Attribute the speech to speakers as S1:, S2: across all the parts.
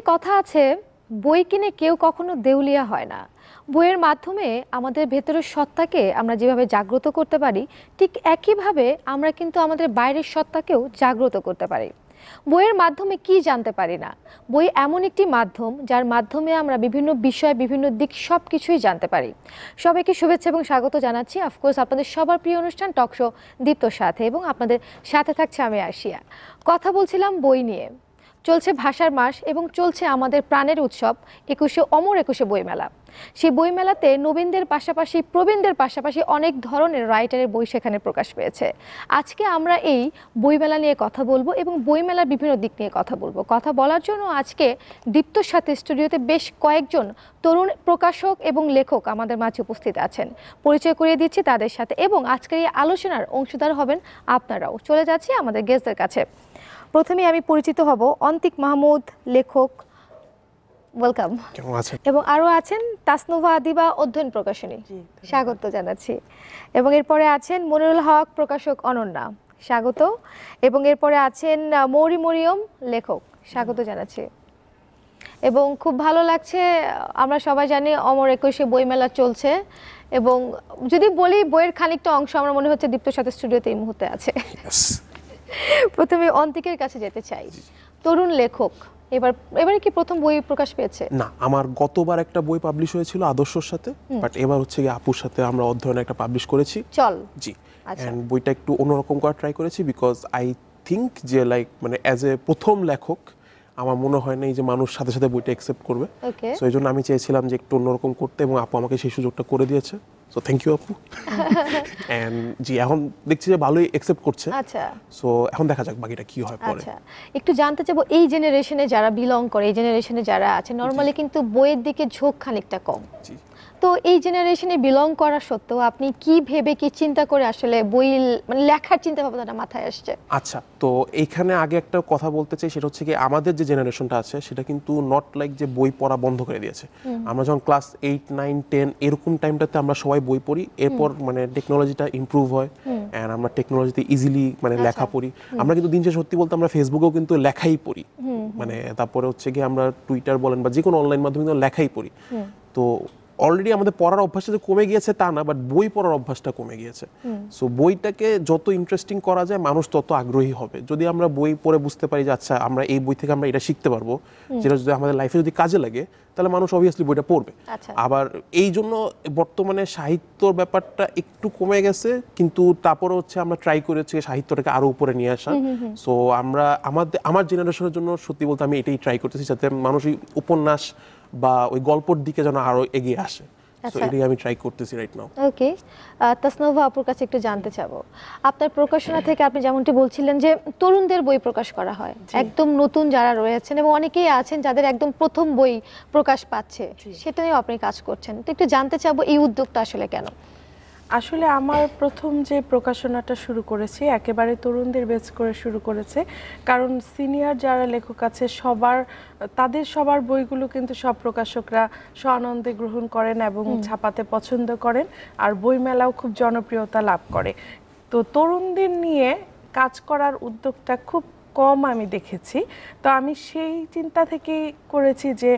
S1: একটি কথা আছে বই কিনে কেউ কখনো দেউলিয়া হয় না বইয়ের মাধ্যমে আমাদের ভেতরের সত্তাকে আমরা যেভাবে জাগ্রত করতে পারি ঠিক একইভাবে আমরা কিন্তু আমাদের বাইরের সত্তাকেও জাগ্রত করতে পারি বইয়ের মাধ্যমে কি জানতে পারি না বই এমন একটি মাধ্যম যার মাধ্যমে আমরা বিভিন্ন বিষয় বিভিন্ন দিক সব কিছুই জানতে পারি সবাইকে শুভেচ্ছা এবং স্বাগত জানাচ্ছি অফকোর্স আপনাদের সবার প্রিয় অনুষ্ঠান টকশো দীপ্তর সাথে এবং আপনাদের সাথে থাকছে আমি আসিয়া কথা বলছিলাম বই নিয়ে চলছে ভাষার মাস এবং চলছে আমাদের প্রাণের উৎসব একুশে অমর একুশে বইমেলা সেই বইমেলাতে নবীনদের পাশাপাশি প্রবীণদের পাশাপাশি অনেক ধরনের রাইটারের বই সেখানে প্রকাশ পেয়েছে আজকে আমরা এই বইমেলা নিয়ে কথা বলবো এবং বইমেলার বিভিন্ন দিক নিয়ে কথা বলবো কথা বলার জন্য আজকে দীপ্তর সাথে স্টুডিওতে বেশ কয়েকজন তরুণ প্রকাশক এবং লেখক আমাদের মাঝে উপস্থিত আছেন পরিচয় করিয়ে দিচ্ছি তাদের সাথে এবং আজকের এই আলোচনার অংশীদার হবেন আপনারাও চলে যাচ্ছি আমাদের গেস্টদের কাছে প্রথমে আমি পরিচিত হব অন্তিক মাহমুদ লেখক ওয়েলকাম কেমন আছেন এবং আরও আছেন তাসনুভা আদিবা অধ্যয়ন প্রকাশনী স্বাগত জানাচ্ছি এবং এরপরে আছেন মনিরুল হক প্রকাশক অনন্যা স্বাগত এবং এরপরে আছেন মৌরি মরিয়ম লেখক স্বাগত জানাচ্ছি এবং খুব ভালো লাগছে আমরা সবাই জানি অমর একুশে বইমেলা চলছে এবং যদি বলি বইয়ের খানিকটা অংশ আমার মনে হচ্ছে দীপ্তর সাথে স্টুডিওতে এই মুহূর্তে আছে প্রথমে অন্তিকের কাছে যেতে চাই তরুণ লেখক এবার এবারে কি প্রথম বই প্রকাশ পেয়েছে না
S2: আমার গতবার একটা বই পাবলিশ হয়েছিল আদর্শর সাথে বাট এবার হচ্ছে গিয়ে আপুর সাথে আমরা অধ্যয়নে একটা পাবলিশ করেছি চল জি অ্যান্ড আচ্ছা। বইটা একটু অন্যরকম করা ট্রাই করেছি বিকজ আই থিঙ্ক যে লাইক মানে অ্যাজ এ প্রথম লেখক আমার মনে হয় না এই যে মানুষ সাথে সাথে বইটা অ্যাকসেপ্ট করবে সো এই জন্য আমি চেয়েছিলাম যে একটু অন্যরকম করতে এবং আপু আমাকে সেই সুযোগটা করে দিয়েছে সো থ্যাংক ইউ আপু অ্যান্ড জি এখন দেখছি যে ভালোই অ্যাকসেপ্ট করছে আচ্ছা সো এখন দেখা যাক বাকিটা কি হয় পরে আচ্ছা
S1: একটু জানতে চাইবো এই জেনারেশনে যারা বিলং করে এই জেনারেশনে যারা আছে নরমালি কিন্তু বইয়ের দিকে ঝোঁক খানিকটা কম জি তো এই জেনারেশনে বিলং করা সত্ত্বেও আপনি কি ভেবে কি চিন্তা করে আসলে বই মানে লেখার চিন্তা ভাবনাটা মাথায় আসছে
S2: আচ্ছা তো এখানে আগে একটা কথা বলতে চাই সেটা হচ্ছে কি আমাদের যে জেনারেশনটা আছে সেটা কিন্তু নট লাইক যে বই পড়া বন্ধ করে দিয়েছে আমরা যখন ক্লাস এইট নাইন টেন এরকম টাইমটাতে আমরা সবাই বই পড়ি এরপর মানে টেকনোলজিটা ইমপ্রুভ হয় অ্যান্ড আমরা টেকনোলজিতে ইজিলি মানে আচ্ছা। লেখা পড়ি আমরা কিন্তু দিন সত্যি বলতে আমরা ফেসবুকেও কিন্তু লেখাই পড়ি মানে তারপরে হচ্ছে গিয়ে আমরা টুইটার বলেন বা যে কোনো অনলাইন মাধ্যমে কিন্তু লেখাই পড়ি তো অলরেডি আমাদের পড়ার অভ্যাসটা যে কমে গিয়েছে তা না বাট বই পড়ার অভ্যাসটা কমে গিয়েছে সো বইটাকে যত ইন্টারেস্টিং করা যায় মানুষ তত আগ্রহী হবে যদি আমরা বই পড়ে বুঝতে পারি যে আচ্ছা আমরা এই বই থেকে আমরা এটা শিখতে পারবো যেটা যদি আমাদের লাইফে যদি কাজে লাগে তাহলে মানুষ অবভিয়াসলি বইটা পড়বে আচ্ছা। আবার এই জন্য বর্তমানে সাহিত্যর ব্যাপারটা একটু কমে গেছে কিন্তু তারপরে হচ্ছে আমরা ট্রাই করেছি সাহিত্যটাকে আরও উপরে নিয়ে আসা সো আমরা আমাদের আমার জেনারেশনের জন্য সত্যি বলতে আমি এটাই ট্রাই করতেছি যাতে মানুষ উপন্যাস বা ওই গল্পের দিকে যেন আরো এগিয়ে আসে আচ্ছা। আমি ট্রাই করতেছি রাইট নাও
S1: ওকে আপুর কাছে একটু জানতে চাবো আপনার প্রকাশনা থেকে আপনি যেমনটি বলছিলেন যে তরুণদের বই প্রকাশ করা হয় একদম নতুন যারা রয়েছেন এবং অনেকেই আছেন যাদের একদম প্রথম বই প্রকাশ পাচ্ছে
S3: সেটা নিয়ে আপনি কাজ করছেন তো একটু জানতে চাবো এই উদ্যোগটা আসলে কেন আসলে আমার প্রথম যে প্রকাশনাটা শুরু করেছি একেবারে তরুণদের বেচ করে শুরু করেছে কারণ সিনিয়র যারা লেখক আছে সবার তাদের সবার বইগুলো কিন্তু সব প্রকাশকরা স্বানন্দে গ্রহণ করেন এবং ছাপাতে পছন্দ করেন আর বইমেলাও খুব জনপ্রিয়তা লাভ করে তো তরুণদের নিয়ে কাজ করার উদ্যোগটা খুব কম আমি দেখেছি তো আমি সেই চিন্তা থেকে করেছি যে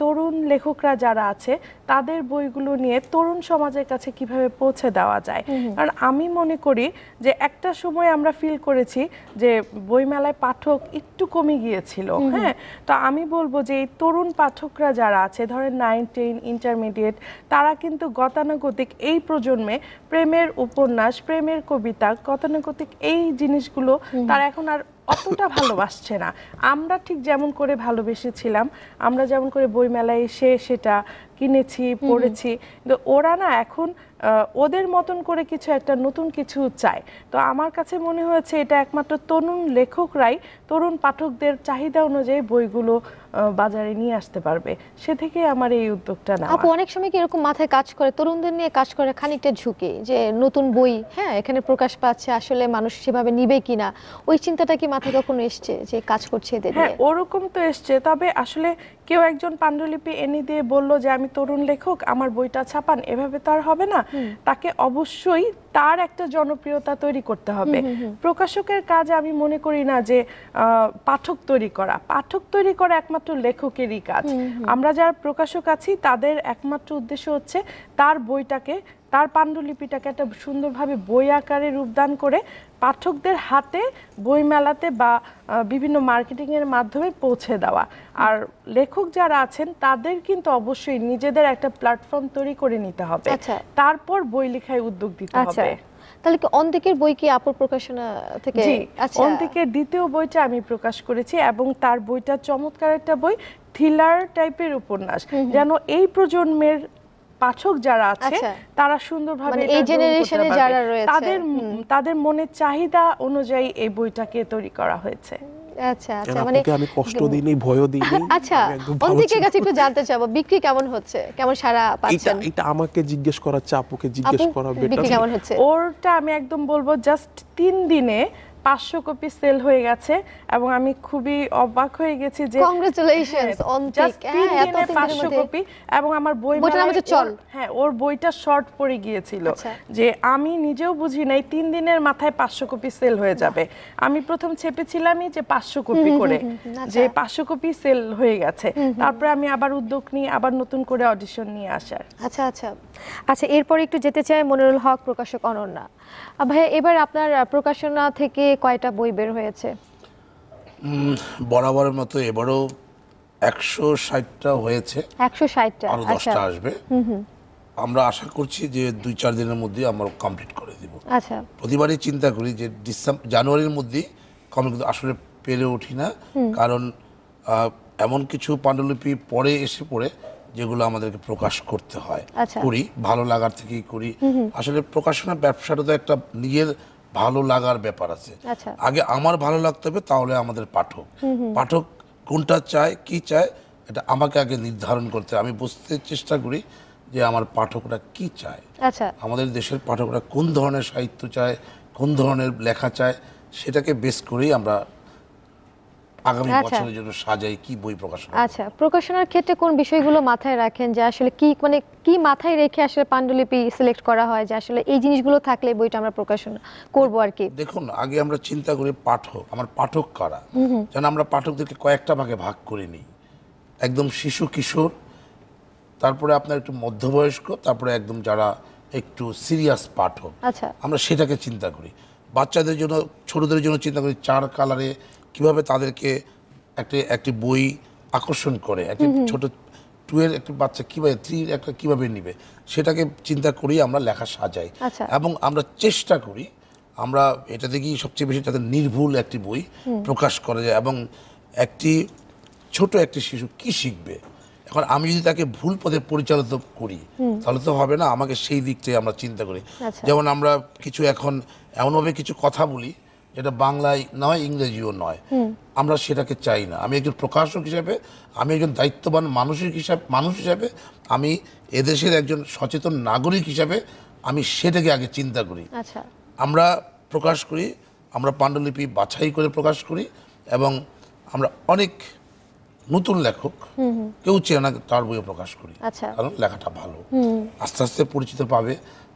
S3: তরুণ লেখকরা যারা আছে তাদের বইগুলো নিয়ে তরুণ সমাজের কাছে কিভাবে পৌঁছে দেওয়া যায় কারণ আমি মনে করি যে একটা সময় আমরা ফিল করেছি যে বইমেলায় পাঠক একটু কমে গিয়েছিল হ্যাঁ তো আমি বলবো যে এই তরুণ পাঠকরা যারা আছে ধরেন নাইন টেন ইন্টারমিডিয়েট তারা কিন্তু গতানুগতিক এই প্রজন্মে প্রেমের উপন্যাস প্রেমের কবিতা গতানুগতিক এই জিনিসগুলো তারা এখন আর অতটা ভালোবাসছে না আমরা ঠিক যেমন করে ভালোবেসেছিলাম আমরা যেমন করে বইমেলায় এসে সেটা কিনেছি পড়েছি কিন্তু ওরা না এখন ওদের মতন করে কিছু একটা নতুন কিছু চায় তো আমার কাছে মনে হয়েছে এটা একমাত্র তরুণ লেখকরাই তরুণ পাঠকদের চাহিদা অনুযায়ী বইগুলো বাজারে নিয়ে আসতে পারবে সে থেকে আমার এই উদ্যোগটা না আপু অনেক সময় কি এরকম মাথায় কাজ করে তরুণদের নিয়ে কাজ করে খানিকটা ঝুঁকি যে নতুন
S1: বই হ্যাঁ এখানে প্রকাশ পাচ্ছে আসলে মানুষ সেভাবে নিবে কিনা ওই চিন্তাটা কি মাথায় কখনো এসছে
S3: যে কাজ করছে এদের হ্যাঁ ওরকম তো এসছে তবে আসলে কেউ একজন পাণ্ডুলিপি এনে দিয়ে বলল যে আমি তরুণ লেখক আমার বইটা ছাপান এভাবে তার হবে না তাকে অবশ্যই তার একটা জনপ্রিয়তা তৈরি করতে হবে প্রকাশকের কাজ আমি মনে করি না যে পাঠক তৈরি করা পাঠক তৈরি করা একমাত্র একমাত্র লেখকেরই কাজ আমরা যারা প্রকাশক আছি তাদের একমাত্র উদ্দেশ্য হচ্ছে তার বইটাকে তার পাণ্ডুলিপিটাকে একটা সুন্দরভাবে বই আকারে রূপদান করে পাঠকদের হাতে বইমেলাতে বা বিভিন্ন মার্কেটিংয়ের মাধ্যমে পৌঁছে দেওয়া আর লেখক যারা আছেন তাদের কিন্তু অবশ্যই নিজেদের একটা প্ল্যাটফর্ম তৈরি করে নিতে হবে আচ্ছা। তারপর বই লেখায় উদ্যোগ দিতে আচ্ছা। হবে
S1: তাহলে কি অন্তিকের বই কি আপুর প্রকাশনা থেকে আচ্ছা অন্তিকের
S3: দ্বিতীয় বইটা আমি প্রকাশ করেছি এবং তার বইটা চমৎকার একটা বই থ্রিলার টাইপের উপন্যাস যেন এই প্রজন্মের পাঠক যারা আছে আচ্ছা। তারা সুন্দরভাবে মানে এই জেনারেশনে যারা রয়েছে তাদের তাদের মনে চাহিদা অনুযায়ী এই বইটাকে তৈরি করা হয়েছে আচ্ছা আচ্ছা মানে
S2: কষ্ট আচ্ছা
S3: একটু জানতে বিক্রি কেমন হচ্ছে কেমন সারা
S2: আমাকে জিজ্ঞেস করা চাপুকে জিজ্ঞেস করা বিক্রি কেমন হচ্ছে
S3: ওরটা আমি একদম বলবো জাস্ট তিন দিনে পাঁচশো কপি সেল হয়ে গেছে এবং আমি খুবই অবাক হয়ে গেছি যে হ্যাঁ, অন হ্যাঁ, পাঁচশো কপি এবং আমার বই মানে চল হ্যাঁ ওর বইটা শর্ট পড়ে গিয়েছিল আচ্ছা। যে আমি নিজেও বুঝি নাই তিন দিনের মাথায় পাঁচশো কপি সেল হয়ে যাবে আমি প্রথম ছেপেছিলামই যে পাঁচশো কপি করে আচ্ছা। যে পাঁচশো কপি সেল হয়ে গেছে তারপরে আমি আবার উদ্যোগ নিয়ে আবার নতুন করে অডিশন নিয়ে আসার আচ্ছা আচ্ছা আচ্ছা এরপর একটু যেতে চাই মনিরুল হক প্রকাশক অনন্যা
S1: ভাইয়া এবার আপনার প্রকাশনা থেকে কয়টা বই বের হয়েছে
S4: বরাবরের মতো এবারও একশো ষাটটা হয়েছে
S1: একশো ষাটটা দশটা আচ্ছা।
S4: আসবে আমরা আশা করছি যে দুই চার দিনের মধ্যে আমরা কমপ্লিট করে দিব আচ্ছা প্রতিবারই চিন্তা করি যে ডিসেম্বর জানুয়ারির মধ্যে কমপ্লিট কিন্তু আসলে পেরে উঠি না কারণ এমন কিছু পাণ্ডুলিপি পরে এসে পড়ে যেগুলো আমাদেরকে প্রকাশ করতে হয় আচ্ছা। করি ভালো লাগার থেকেই করি আসলে প্রকাশনা ব্যবসাটা তো একটা নিজের ভালো লাগার ব্যাপার আছে আচ্ছা। আগে আমার ভালো লাগতে হবে তাহলে আমাদের পাঠক পাঠক কোনটা চায় কি চায় এটা আমাকে আগে নির্ধারণ করতে আমি বুঝতে চেষ্টা করি যে আমার পাঠকরা কি চায় আচ্ছা। আমাদের দেশের পাঠকরা কোন ধরনের সাহিত্য চায় কোন ধরনের লেখা চায় সেটাকে বেস করেই আমরা আগামী আচ্ছা। বছরের জন্য সাজাই কি বই প্রকাশনা
S1: আচ্ছা প্রকাশনার ক্ষেত্রে কোন বিষয়গুলো মাথায় রাখেন যে আসলে কি মানে কি মাথায় রেখে আসলে পাণ্ডুলিপি সিলেক্ট করা হয় যে আসলে এই জিনিসগুলো থাকলে বইটা আমরা প্রকাশন করব আর কি দেখুন
S4: আগে আমরা চিন্তা করি পাঠক আমার পাঠক কারা যেন আমরা পাঠকদেরকে কয়েকটা ভাগে ভাগ করে নিই একদম শিশু কিশোর তারপরে আপনার একটু মধ্যবয়স্ক তারপরে একদম যারা একটু সিরিয়াস পাঠক আচ্ছা। আমরা সেটাকে চিন্তা করি বাচ্চাদের জন্য ছোটদের জন্য চিন্তা করি চার কালারে কিভাবে তাদেরকে একটি একটি বই আকর্ষণ করে একটি ছোট টু এর একটা বাচ্চা কীভাবে থ্রি একটা কীভাবে নিবে সেটাকে চিন্তা করি আমরা লেখা সাজাই আচ্ছা। এবং আমরা চেষ্টা করি আমরা এটা থেকেই সবচেয়ে বেশি তাদের নির্ভুল একটি বই প্রকাশ করা যায় এবং একটি ছোট একটি শিশু কি শিখবে এখন আমি যদি তাকে ভুল পথে পরিচালিত করি তাহলে তো হবে না আমাকে সেই দিকটাই আমরা চিন্তা করি আচ্ছা। যেমন আমরা কিছু এখন এমনভাবে কিছু কথা বলি এটা বাংলায় নয় ইংরেজিও নয় আমরা সেটাকে চাই না আমি একজন প্রকাশক হিসাবে আমি একজন দায়িত্ববান মানুষের হিসাব মানুষ হিসাবে আমি এদেশের একজন সচেতন নাগরিক হিসাবে আমি সেটাকে আগে চিন্তা করি আচ্ছা। আমরা প্রকাশ করি আমরা পাণ্ডুলিপি বাছাই করে প্রকাশ করি এবং আমরা অনেক নতুন লেখক কেউ চেনা তার বইও প্রকাশ করি আচ্ছা। কারণ লেখাটা ভালো আস্তে আস্তে পরিচিত পাবে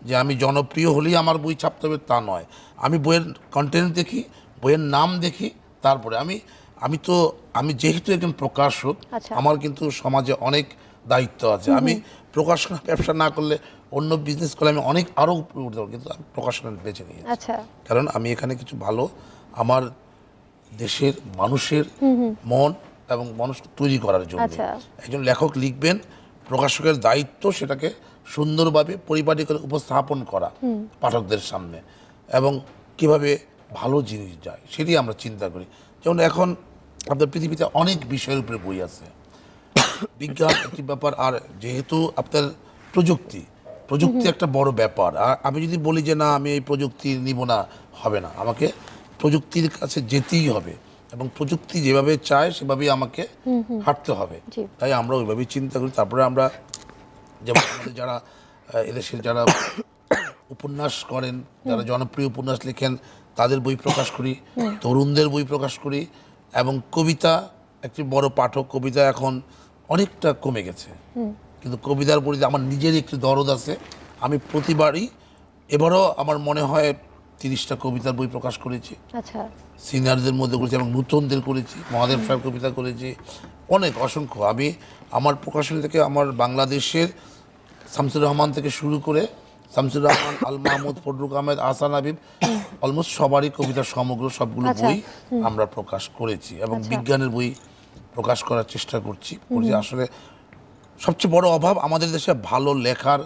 S4: যে আমি জনপ্রিয় হলেই আমার বই ছাপতে হবে তা নয় আমি বইয়ের কন্টেন্ট দেখি বইয়ের নাম দেখি তারপরে আমি আমি তো আমি যেহেতু একজন প্রকাশক আচ্ছা। আমার কিন্তু সমাজে অনেক দায়িত্ব আছে আমি প্রকাশনা ব্যবসা না করলে অন্য বিজনেস করলে আমি অনেক আরও উপরে উঠতে পারবো কিন্তু আমি প্রকাশনা বেছে নিয়ে আচ্ছা। কারণ আমি এখানে কিছু ভালো আমার দেশের মানুষের মন এবং মানুষ তৈরি করার জন্য আচ্ছা। একজন লেখক লিখবেন প্রকাশকের দায়িত্ব সেটাকে সুন্দরভাবে পরিপাটি করে উপস্থাপন করা পাঠকদের সামনে এবং কিভাবে ভালো জিনিস যায় সেটি আমরা চিন্তা করি যেমন এখন আপনার পৃথিবীতে অনেক বিষয়ের উপরে বই আছে বিজ্ঞান একটি ব্যাপার আর যেহেতু আপনার প্রযুক্তি প্রযুক্তি একটা বড় ব্যাপার আর আমি যদি বলি যে না আমি এই প্রযুক্তি নিব না হবে না আমাকে প্রযুক্তির কাছে যেতেই হবে এবং প্রযুক্তি যেভাবে চায় সেভাবেই আমাকে হাঁটতে হবে তাই আমরা ওইভাবেই চিন্তা করি তারপরে আমরা যেমন আমাদের যারা এদেশের যারা উপন্যাস করেন যারা জনপ্রিয় উপন্যাস লেখেন তাদের বই প্রকাশ করি তরুণদের বই প্রকাশ করি এবং কবিতা একটি বড় পাঠক কবিতা এখন অনেকটা কমে গেছে কিন্তু কবিতার প্রতি আমার নিজের একটি দরদ আছে আমি প্রতিবারই এবারও আমার মনে হয় তিরিশটা কবিতার বই প্রকাশ করেছি আচ্ছা। সিনিয়রদের মধ্যে করেছি এবং নূতনদের করেছি মহাদেব সাহেব কবিতা করেছি অনেক অসংখ্য আমি আমার প্রকাশনী থেকে আমার বাংলাদেশের শামসুর রহমান থেকে শুরু করে শামসুর রহমান আল মাহমুদ ফটরুক আহমেদ আসান হাবিব অলমোস্ট সবারই কবিতা সমগ্র সবগুলো আচ্ছা। বই আমরা প্রকাশ করেছি এবং আচ্ছা। বিজ্ঞানের বই প্রকাশ করার চেষ্টা করছি করছি আসলে সবচেয়ে বড় অভাব আমাদের দেশে ভালো লেখার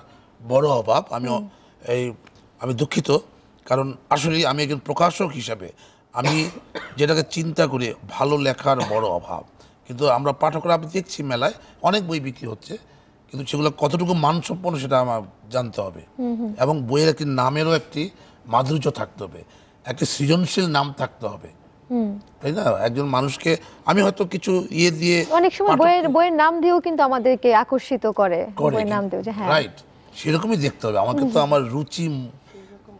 S4: বড় অভাব আমি এই আমি দুঃখিত কারণ আসলে আমি একজন প্রকাশক হিসাবে আমি যেটাকে চিন্তা করি ভালো লেখার বড় অভাব কিন্তু আমরা পাঠকরা আমি দেখছি মেলায় অনেক বই বিক্রি হচ্ছে কিন্তু সেগুলো কতটুকু মানসম্পন্ন সেটা আমার জানতে হবে এবং বইয়ের একটি নামেরও একটি মাধুর্য থাকতে হবে একটি সৃজনশীল নাম থাকতে হবে তাই না একজন মানুষকে আমি হয়তো কিছু ইয়ে দিয়ে
S1: অনেক সময় বইয়ের বইয়ের নাম দিয়েও কিন্তু আমাদেরকে আকর্ষিত করে বইয়ের নাম দিয়েও হ্যাঁ রাইট
S4: সেরকমই দেখতে হবে আমাকে তো আমার রুচি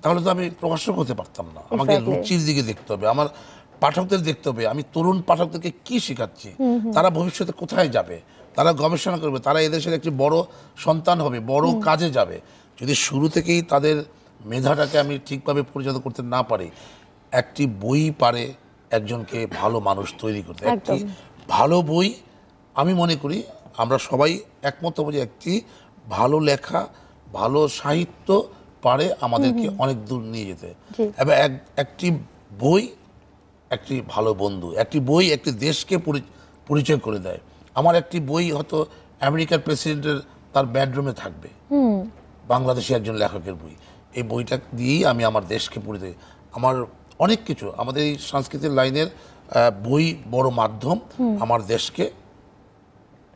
S4: তাহলে তো আমি প্রকাশ হতে পারতাম না আমাকে রুচির দিকে দেখতে হবে আমার পাঠকদের দেখতে হবে আমি তরুণ পাঠকদেরকে কি শেখাচ্ছি তারা ভবিষ্যতে কোথায় যাবে তারা গবেষণা করবে তারা এদেশের একটি বড় সন্তান হবে বড় কাজে যাবে যদি শুরু থেকেই তাদের মেধাটাকে আমি ঠিকভাবে পরিচালনা করতে না পারি একটি বই পারে একজনকে ভালো মানুষ তৈরি করতে একটি ভালো বই আমি মনে করি আমরা সবাই একমত হব যে একটি ভালো লেখা ভালো সাহিত্য পারে আমাদেরকে অনেক দূর নিয়ে যেতে এবার এক একটি বই একটি ভালো বন্ধু একটি বই একটি দেশকে পরিচয় করে দেয় আমার একটি বই হয়তো আমেরিকার প্রেসিডেন্টের তার বেডরুমে থাকবে বাংলাদেশি একজন লেখকের বই এই বইটা দিয়েই আমি আমার দেশকে পড়ে দিই আমার অনেক কিছু আমাদের এই সংস্কৃতির লাইনের বই বড় মাধ্যম আমার দেশকে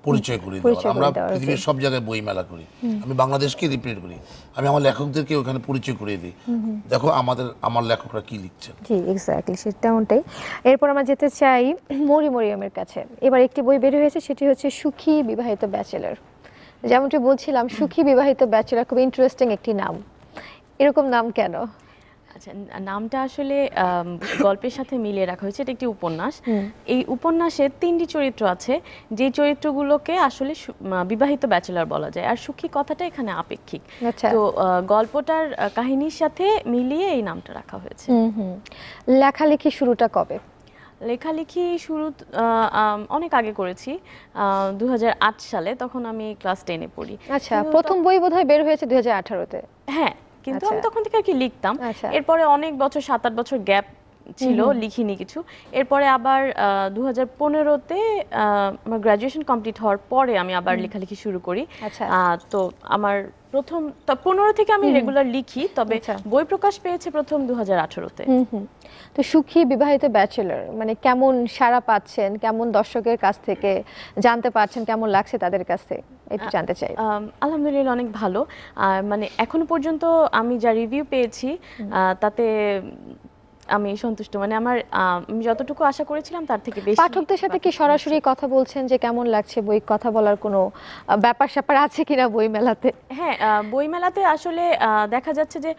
S4: পরিচয় করি আমরা পৃথিবীর সব জায়গায় বই মেলা করি আমি বাংলাদেশকে রিপ্রেজেন্ট করি আমি আমার লেখকদেরকে ওখানে পরিচয় করিয়ে দিই দেখো আমাদের আমার লেখকরা কি লিখছে
S1: জি এক্স্যাক্টলি সেটা ওইটাই এরপর আমরা যেতে চাই মরি মরিয়মের কাছে এবার একটি বই বের হয়েছে সেটি হচ্ছে সুখী বিবাহিত ব্যাচেলর যেমনটি বলছিলাম সুখী বিবাহিত ব্যাচেলর খুব ইন্টারেস্টিং একটি নাম এরকম নাম কেন
S5: আচ্ছা নামটা আসলে গল্পের সাথে মিলিয়ে রাখা হয়েছে এটা একটি উপন্যাস এই উপন্যাসে তিনটি চরিত্র আছে যে চরিত্রগুলোকে আসলে বিবাহিত ব্যাচেলর বলা যায় আর সুখী কথাটা এখানে আপেক্ষিক আচ্ছা। তো গল্পটার কাহিনীর সাথে মিলিয়ে এই নামটা রাখা হয়েছে
S1: লেখালেখি শুরুটা কবে
S5: লেখালেখি শুরু অনেক আগে করেছি দু সালে তখন আমি ক্লাস টেনে পড়ি আচ্ছা প্রথম বই বোধহয় বের হয়েছে দু হাজার আঠারোতে হ্যাঁ কিন্তু আচ্ছা। আমি তখন থেকে আর কি লিখতাম আচ্ছা। এরপরে অনেক বছর সাত আট বছর গ্যাপ ছিল লিখিনি কিছু এরপরে আবার দু হাজার পনেরোতে আমার গ্রাজুয়েশন কমপ্লিট হওয়ার পরে আমি আবার লেখালেখি শুরু করি আচ্ছা। তো আমার প্রথম পনেরো থেকে আমি রেগুলার লিখি তবে বই প্রকাশ পেয়েছে প্রথম দু হাজার আঠেরোতে
S1: তো সুখী বিবাহিত ব্যাচেলর মানে কেমন সারা
S5: পাচ্ছেন কেমন দর্শকের কাছ থেকে জানতে পারছেন কেমন লাগছে তাদের কাছে একটু জানতে চাই আলহামদুলিল্লাহ অনেক ভালো আর মানে এখনো পর্যন্ত আমি যা রিভিউ পেয়েছি তাতে আমি সন্তুষ্ট মানে আমার যতটুকু আশা করেছিলাম তার থেকে বেশি পাঠকদের
S1: সাথে কি সরাসরি কথা বলছেন যে কেমন লাগছে বই কথা বলার কোনো ব্যাপার স্যাপার আছে
S5: কিনা বই মেলাতে হ্যাঁ বই মেলাতে আসলে দেখা যাচ্ছে যে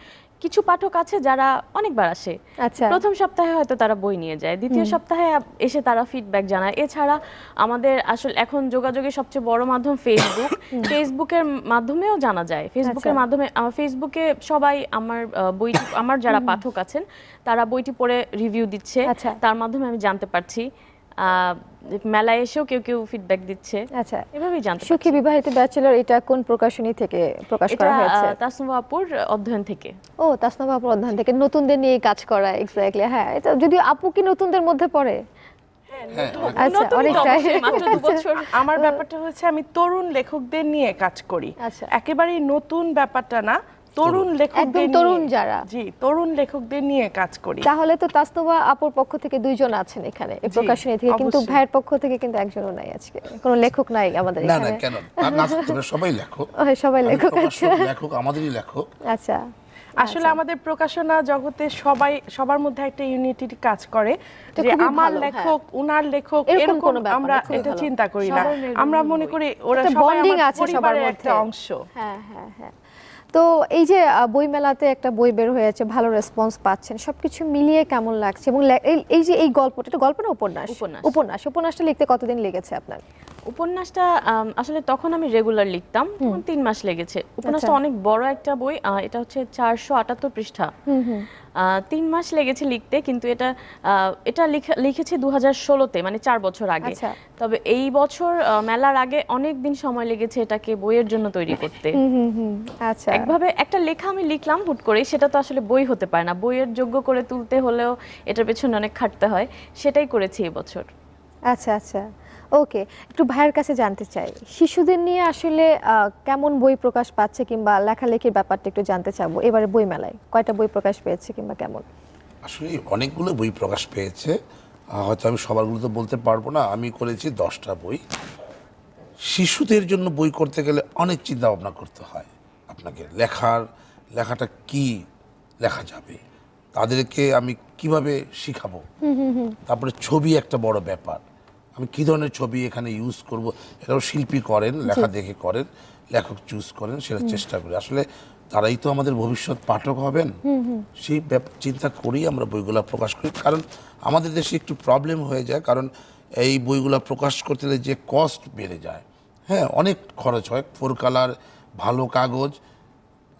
S5: কিছু পাঠক আছে যারা অনেকবার আসে আচ্ছা প্রথম সপ্তাহে হয়তো তারা বই নিয়ে যায় দ্বিতীয় সপ্তাহে এসে তারা ফিডব্যাক জানায় এছাড়া আমাদের আসলে এখন যোগাযোগের সবচেয়ে বড় মাধ্যম ফেসবুক ফেসবুকের মাধ্যমেও জানা যায় ফেসবুকের আচ্ছা। মাধ্যমে ফেসবুকে সবাই আমার বই আমার যারা পাঠক আছেন তারা বইটি পড়ে রিভিউ দিচ্ছে আচ্ছা। তার মাধ্যমে আমি জানতে পারছি মেলায় এসেও কেউ কেউ ফিডব্যাক দিচ্ছে আচ্ছা এভাবেই জানতে
S1: সুখী বিবাহিত ব্যাচেলর এটা কোন প্রকাশনী থেকে প্রকাশ করা হয়েছে
S5: তাসনুভা অধ্যয়ন থেকে
S1: ও তাসনুভা অধ্যয়ন থেকে নতুনদের নিয়ে কাজ করা এক্স্যাক্টলি হ্যাঁ এটা যদি আপু কি নতুনদের মধ্যে পড়ে
S4: হ্যাঁ, হ্যাঁ,
S1: আচ্ছা,
S3: আচ্ছা। আমার ব্যাপারটা হচ্ছে আমি তরুণ লেখকদের নিয়ে কাজ করি আচ্ছা। একেবারেই নতুন ব্যাপারটা না তরুণ লেখক একদম তরুণ যারা জি তরুণ লেখকদের নিয়ে কাজ করি
S1: তাহলে তো তাস্তবা আপুর পক্ষ থেকে দুইজন আছেন এখানে এই প্রকাশনী থেকে কিন্তু ভাইয়ের পক্ষ থেকে কিন্তু একজনও নাই আজকে কোনো লেখক নাই আমাদের এখানে না না কেন
S4: তোমরা সবাই লেখক হ্যাঁ, সবাই লেখক আচ্ছা লেখক আমাদেরই লেখক
S3: আচ্ছা আসলে আচ্ছা। আমাদের প্রকাশনা জগতে সবাই সবার মধ্যে একটা ইউনিটির কাজ করে যে আমার হ্যাঁ। লেখক উনার লেখক এরকম আমরা এটা চিন্তা করি না আমরা মনে করি ওরা সবাই আমার পরিবারের একটা
S1: অংশ
S5: হ্যাঁ হ্যাঁ হ্যাঁ
S1: তো এই যে বই মেলাতে একটা বই বের হয়েছে ভালো রেসপন্স পাচ্ছেন সবকিছু মিলিয়ে কেমন লাগছে এবং এই যে এই গল্পটা এটা গল্প না উপন্যাস উপন্যাস উপন্যাসটা লিখতে কতদিন লেগেছে আপনার
S5: উপন্যাসটা আসলে তখন আমি রেগুলার লিখতাম তিন মাস লেগেছে উপন্যাসটা আচ্ছা। অনেক বড় একটা বই এটা হচ্ছে চারশো আটাত্তর পৃষ্ঠা তিন মাস লেগেছে লিখতে কিন্তু এটা এটা লিখেছি দু হাজার ষোলোতে মানে চার বছর আগে আচ্ছা। তবে এই বছর মেলার আগে অনেক দিন সময় লেগেছে এটাকে বইয়ের জন্য তৈরি করতে আচ্ছা একভাবে একটা লেখা আমি লিখলাম হুট করে সেটা তো আসলে বই হতে পারে না বইয়ের যোগ্য করে তুলতে হলেও এটার পেছনে অনেক খাটতে হয় সেটাই করেছি এবছর
S1: আচ্ছা আচ্ছা ওকে একটু ভাইয়ের কাছে জানতে চাই শিশুদের নিয়ে আসলে কেমন বই প্রকাশ পাচ্ছে কিংবা লেখালেখির ব্যাপারটা একটু জানতে চাবো এবারে বই মেলায় কয়টা বই প্রকাশ পেয়েছে কিংবা কেমন
S4: আসলে অনেকগুলো বই প্রকাশ পেয়েছে হয়তো আমি সবারগুলো তো বলতে পারবো না আমি করেছি দশটা বই শিশুদের জন্য বই করতে গেলে অনেক চিন্তা ভাবনা করতে হয় আপনাকে লেখার লেখাটা কি লেখা যাবে তাদেরকে আমি কিভাবে শিখাবো তারপরে ছবি একটা বড় ব্যাপার আমি কী ধরনের ছবি এখানে ইউজ করব এটাও শিল্পী করেন লেখা দেখে করেন লেখক চুজ করেন সেটা চেষ্টা করি আসলে তারাই তো আমাদের ভবিষ্যৎ পাঠক হবেন সেই চিন্তা করেই আমরা বইগুলা প্রকাশ করি কারণ আমাদের দেশে একটু প্রবলেম হয়ে যায় কারণ এই বইগুলা প্রকাশ করতে যে কস্ট বেড়ে যায় হ্যাঁ অনেক খরচ হয় ফোর কালার ভালো কাগজ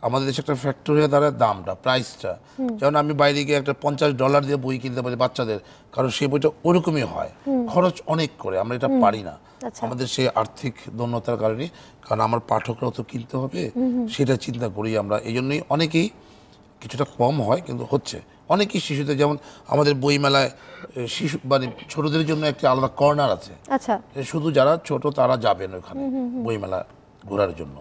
S4: আমাদের দেশে একটা ফ্যাক্টরি দাঁড়ায় দামটা প্রাইসটা যেমন আমি বাইরে গিয়ে একটা পঞ্চাশ ডলার দিয়ে বই কিনতে পারি বাচ্চাদের কারণ সেই বইটা ওরকমই হয় খরচ অনেক করে আমরা এটা পারি না আচ্ছা। আমাদের সেই আর্থিক দন্যতার কারণে কারণ আমার পাঠকরাও তো কিনতে হবে সেটা চিন্তা করি আমরা এই জন্যই অনেকেই কিছুটা কম হয় কিন্তু হচ্ছে অনেকই শিশুদের যেমন আমাদের বইমেলায় শিশু মানে ছোটদের জন্য একটি আলাদা কর্নার আছে আচ্ছা। শুধু যারা ছোট তারা যাবেন ওখানে বইমেলা ঘোরার জন্য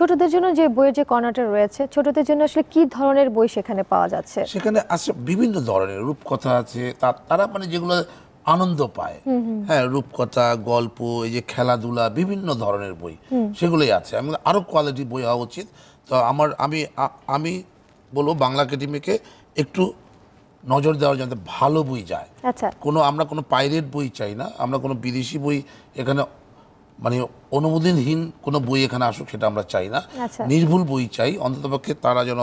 S1: ছোটদের জন্য যে বইয়ের যে কর্নারটা রয়েছে ছোটদের জন্য আসলে কি ধরনের বই সেখানে পাওয়া যাচ্ছে
S4: সেখানে আছে বিভিন্ন ধরনের রূপকথা আছে তারা মানে যেগুলো আনন্দ পায় হ্যাঁ রূপকথা গল্প এই যে খেলাধুলা বিভিন্ন ধরনের বই সেগুলোই আছে আমি আরও কোয়ালিটি বই হওয়া উচিত তো আমার আমি আমি বলবো বাংলা একাডেমিকে একটু নজর দেওয়ার যাতে ভালো বই যায় আচ্ছা কোনো আমরা কোনো পাইরেট বই চাই না আমরা কোনো বিদেশি বই এখানে মানে অনুমোদনহীন কোনো বই এখানে আসুক সেটা আমরা চাই না আচ্ছা। নির্ভুল বই চাই অন্ততপক্ষে তারা যেন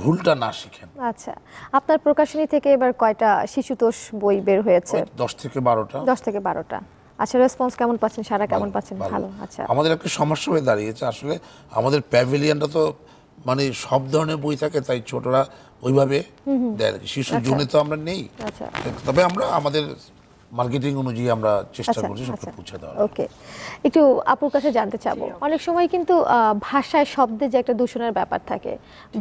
S4: ভুলটা না শিখেন
S1: আচ্ছা আপনার প্রকাশনী থেকে এবার কয়টা শিশুতোষ বই বের হয়েছে
S4: দশ থেকে বারোটা
S1: দশ থেকে বারোটা আচ্ছা রেসপন্স কেমন পাচ্ছেন সারা কেমন পাচ্ছেন ভালো আচ্ছা
S4: আমাদের একটা সমস্যা হয়ে দাঁড়িয়েছে আসলে আমাদের প্যাভিলিয়নটা তো মানে সব ধরনের বই থাকে তাই ছোটরা ওইভাবে দেয় শিশু আচ্ছা। জুনে তো আমরা নেই আচ্ছা। তবে আমরা আমাদের মার্কেটিং অনুযায়ী আমরা চেষ্টা আচ্ছা, করছি সবকে আচ্ছা। পৌঁছে দেওয়া
S1: ওকে একটু আপুর কাছে জানতে চাবো অনেক সময় কিন্তু ভাষায় শব্দে যে একটা দূষণের ব্যাপার থাকে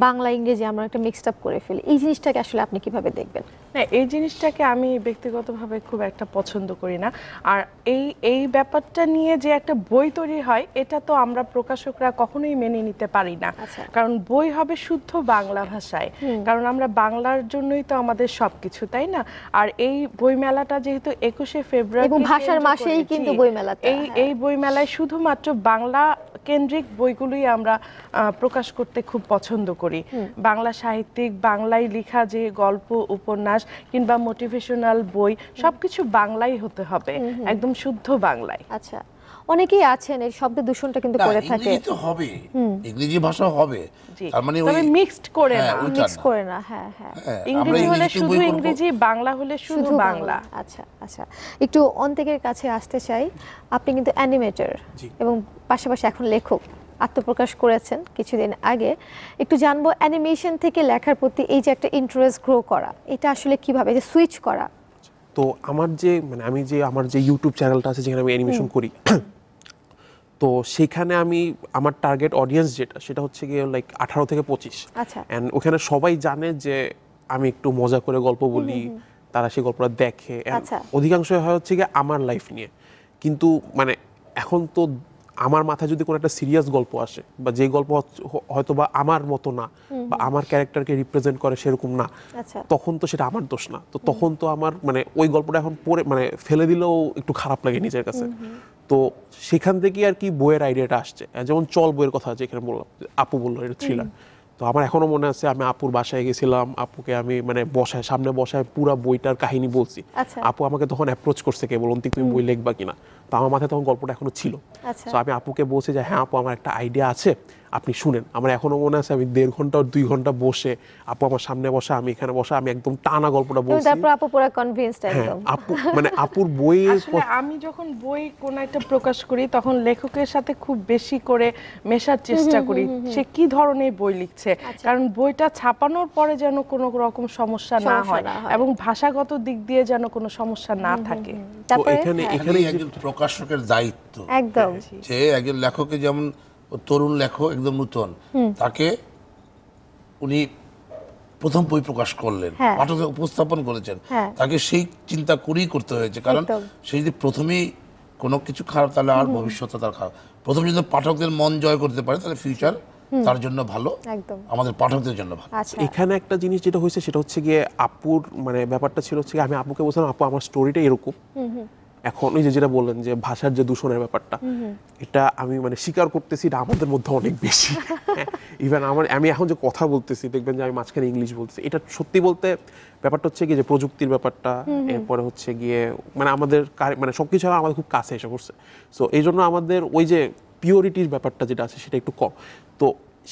S1: বাংলা ইংরেজি আমরা একটা মিক্সড আপ করে ফেলি এই জিনিসটাকে আসলে আপনি কিভাবে দেখবেন
S3: না এই জিনিসটাকে আমি ব্যক্তিগতভাবে খুব একটা পছন্দ করি না আর এই এই ব্যাপারটা নিয়ে যে একটা বই তৈরি হয় এটা তো আমরা প্রকাশকরা কখনোই মেনে নিতে পারি না আচ্ছা। কারণ বই হবে শুদ্ধ বাংলা ভাষায় কারণ আমরা বাংলার জন্যই তো আমাদের সবকিছু তাই না আর এই বইমেলাটা যেহেতু একুশে ফেব্রুয়ারি ভাষার মাসেই কিন্তু বইমেলা এই হ্যাঁ। এই বইমেলায় শুধুমাত্র বাংলা কেন্দ্রিক বইগুলোই আমরা প্রকাশ করতে খুব পছন্দ করি বাংলা সাহিত্যিক বাংলায় লেখা যে গল্প উপন্যাস উপন্যাস কিংবা মোটিভেশনাল বই সবকিছু বাংলাই হতে হবে একদম শুদ্ধ বাংলায় আচ্ছা
S1: অনেকেই আছেন এই শব্দ দূষণটা কিন্তু করে থাকে ইংরেজি তো
S4: হবে ইংরেজি ভাষা হবে তার মানে ওই
S3: মিক্সড করে হ্যাঁ, না মিক্স করে না হ্যাঁ হ্যাঁ, হ্যাঁ ইংরেজি হলে শুধু ইংরেজি বাংলা হলে শুধু বাংলা আচ্ছা আচ্ছা
S1: একটু অন্তেকের কাছে আসতে চাই আপনি কিন্তু অ্যানিমেটর এবং পাশাপাশি এখন লেখক আত্মপ্রকাশ করেছেন কিছুদিন আগে একটু জানবো অ্যানিমেশন থেকে লেখার প্রতি এই যে একটা ইন্টারেস্ট গ্রো করা এটা আসলে কিভাবে যে সুইচ করা
S2: তো আমার যে মানে আমি যে আমার যে ইউটিউব চ্যানেলটা আছে যেখানে আমি অ্যানিমেশন করি তো সেখানে আমি আমার টার্গেট অডিয়েন্স যেটা সেটা হচ্ছে গিয়ে লাইক আঠারো থেকে পঁচিশ অ্যান্ড আচ্ছা। ওখানে সবাই জানে যে আমি একটু মজা করে গল্প বলি তারা সেই গল্পটা দেখে আচ্ছা। অধিকাংশ হয় হচ্ছে গিয়ে আমার লাইফ নিয়ে কিন্তু মানে এখন তো আমার মাথায় যদি কোনো একটা সিরিয়াস গল্প আসে বা যে গল্প হয়তো বা আমার মতো না বা আমার ক্যারেক্টারকে রিপ্রেজেন্ট করে সেরকম না আচ্ছা। তখন তো সেটা আমার দোষ না তো তখন তো আমার মানে ওই গল্পটা এখন পরে মানে ফেলে দিলেও একটু খারাপ লাগে নিজের কাছে তো সেখান থেকেই আর কি বইয়ের আইডিয়াটা আসছে যেমন চল বইয়ের কথা আছে এখানে বললাম আপু বললো এটা থ্রিলার তো আমার এখনও মনে আছে আমি আপুর বাসায় গেছিলাম আপুকে আমি মানে বসায় সামনে বসায় পুরো বইটার কাহিনী বলছি আচ্ছা। আপু আমাকে তখন অ্যাপ্রোচ করছে কেবল অন্তিক তুমি বই লিখবা কিনা তো আমার মাথায় তখন গল্পটা এখনো ছিল আচ্ছা। তো আমি আপুকে বলছি যে হ্যাঁ আপু আমার একটা আইডিয়া আছে আপনি শুনেন আমার এখনো মনে আছে আমি দেড় ঘন্টা দুই ঘন্টা বসে আপু আমার সামনে বসা আমি এখানে বসা আমি একদম টানা গল্পটা বলছি তারপর
S3: আপু পুরো কনভিন্সড হ্যাঁ, একদম আপু মানে আপুর বই আমি যখন বই কোন একটা প্রকাশ করি তখন লেখকের সাথে খুব বেশি করে মেশার চেষ্টা করি সে কি ধরনের বই লিখছে আচ্ছা। কারণ বইটা ছাপানোর পরে যেন কোনো রকম সমস্যা না হয় এবং ভাষাগত দিক দিয়ে যেন কোনো সমস্যা না থাকে এখানে হ্যাঁ, এখানে একজন
S4: প্রকাশকের দায়িত্ব একদম সে একজন লেখকের যেমন তরুণ লেখক একদম নতুন তাকে উনি প্রথম বই প্রকাশ করলেন হ্যাঁ। পাঠক উপস্থাপন করেছেন হ্যাঁ। তাকে সেই চিন্তা করেই করতে হয়েছে কারণ সে যদি প্রথমেই কোনো কিছু খারাপ তাহলে আর ভবিষ্যতে তার খারাপ প্রথম যদি পাঠকদের মন জয়
S2: করতে পারে তাহলে ফিউচার তার জন্য ভালো আমাদের পাঠকদের জন্য ভালো আচ্ছা। এখানে একটা জিনিস যেটা হয়েছে সেটা হচ্ছে গিয়ে আপুর মানে ব্যাপারটা ছিল হচ্ছে আমি আপুকে বলছিলাম আপু আমার স্টোরিটা এরকম এখন ওই যে যেটা বললেন যে ভাষার যে দূষণের ব্যাপারটা এটা আমি মানে স্বীকার করতেছি এটা আমাদের মধ্যে অনেক বেশি ইভেন আমার আমি এখন যে কথা বলতেছি দেখবেন যে আমি মাঝখানে ইংলিশ বলতেছি এটা সত্যি বলতে ব্যাপারটা হচ্ছে গিয়ে যে প্রযুক্তির ব্যাপারটা এরপরে হচ্ছে গিয়ে মানে আমাদের মানে সব কিছু আমাদের খুব কাছে এসে পড়ছে সো এই জন্য আমাদের ওই যে পিওরিটির ব্যাপারটা যেটা আছে সেটা একটু কম তো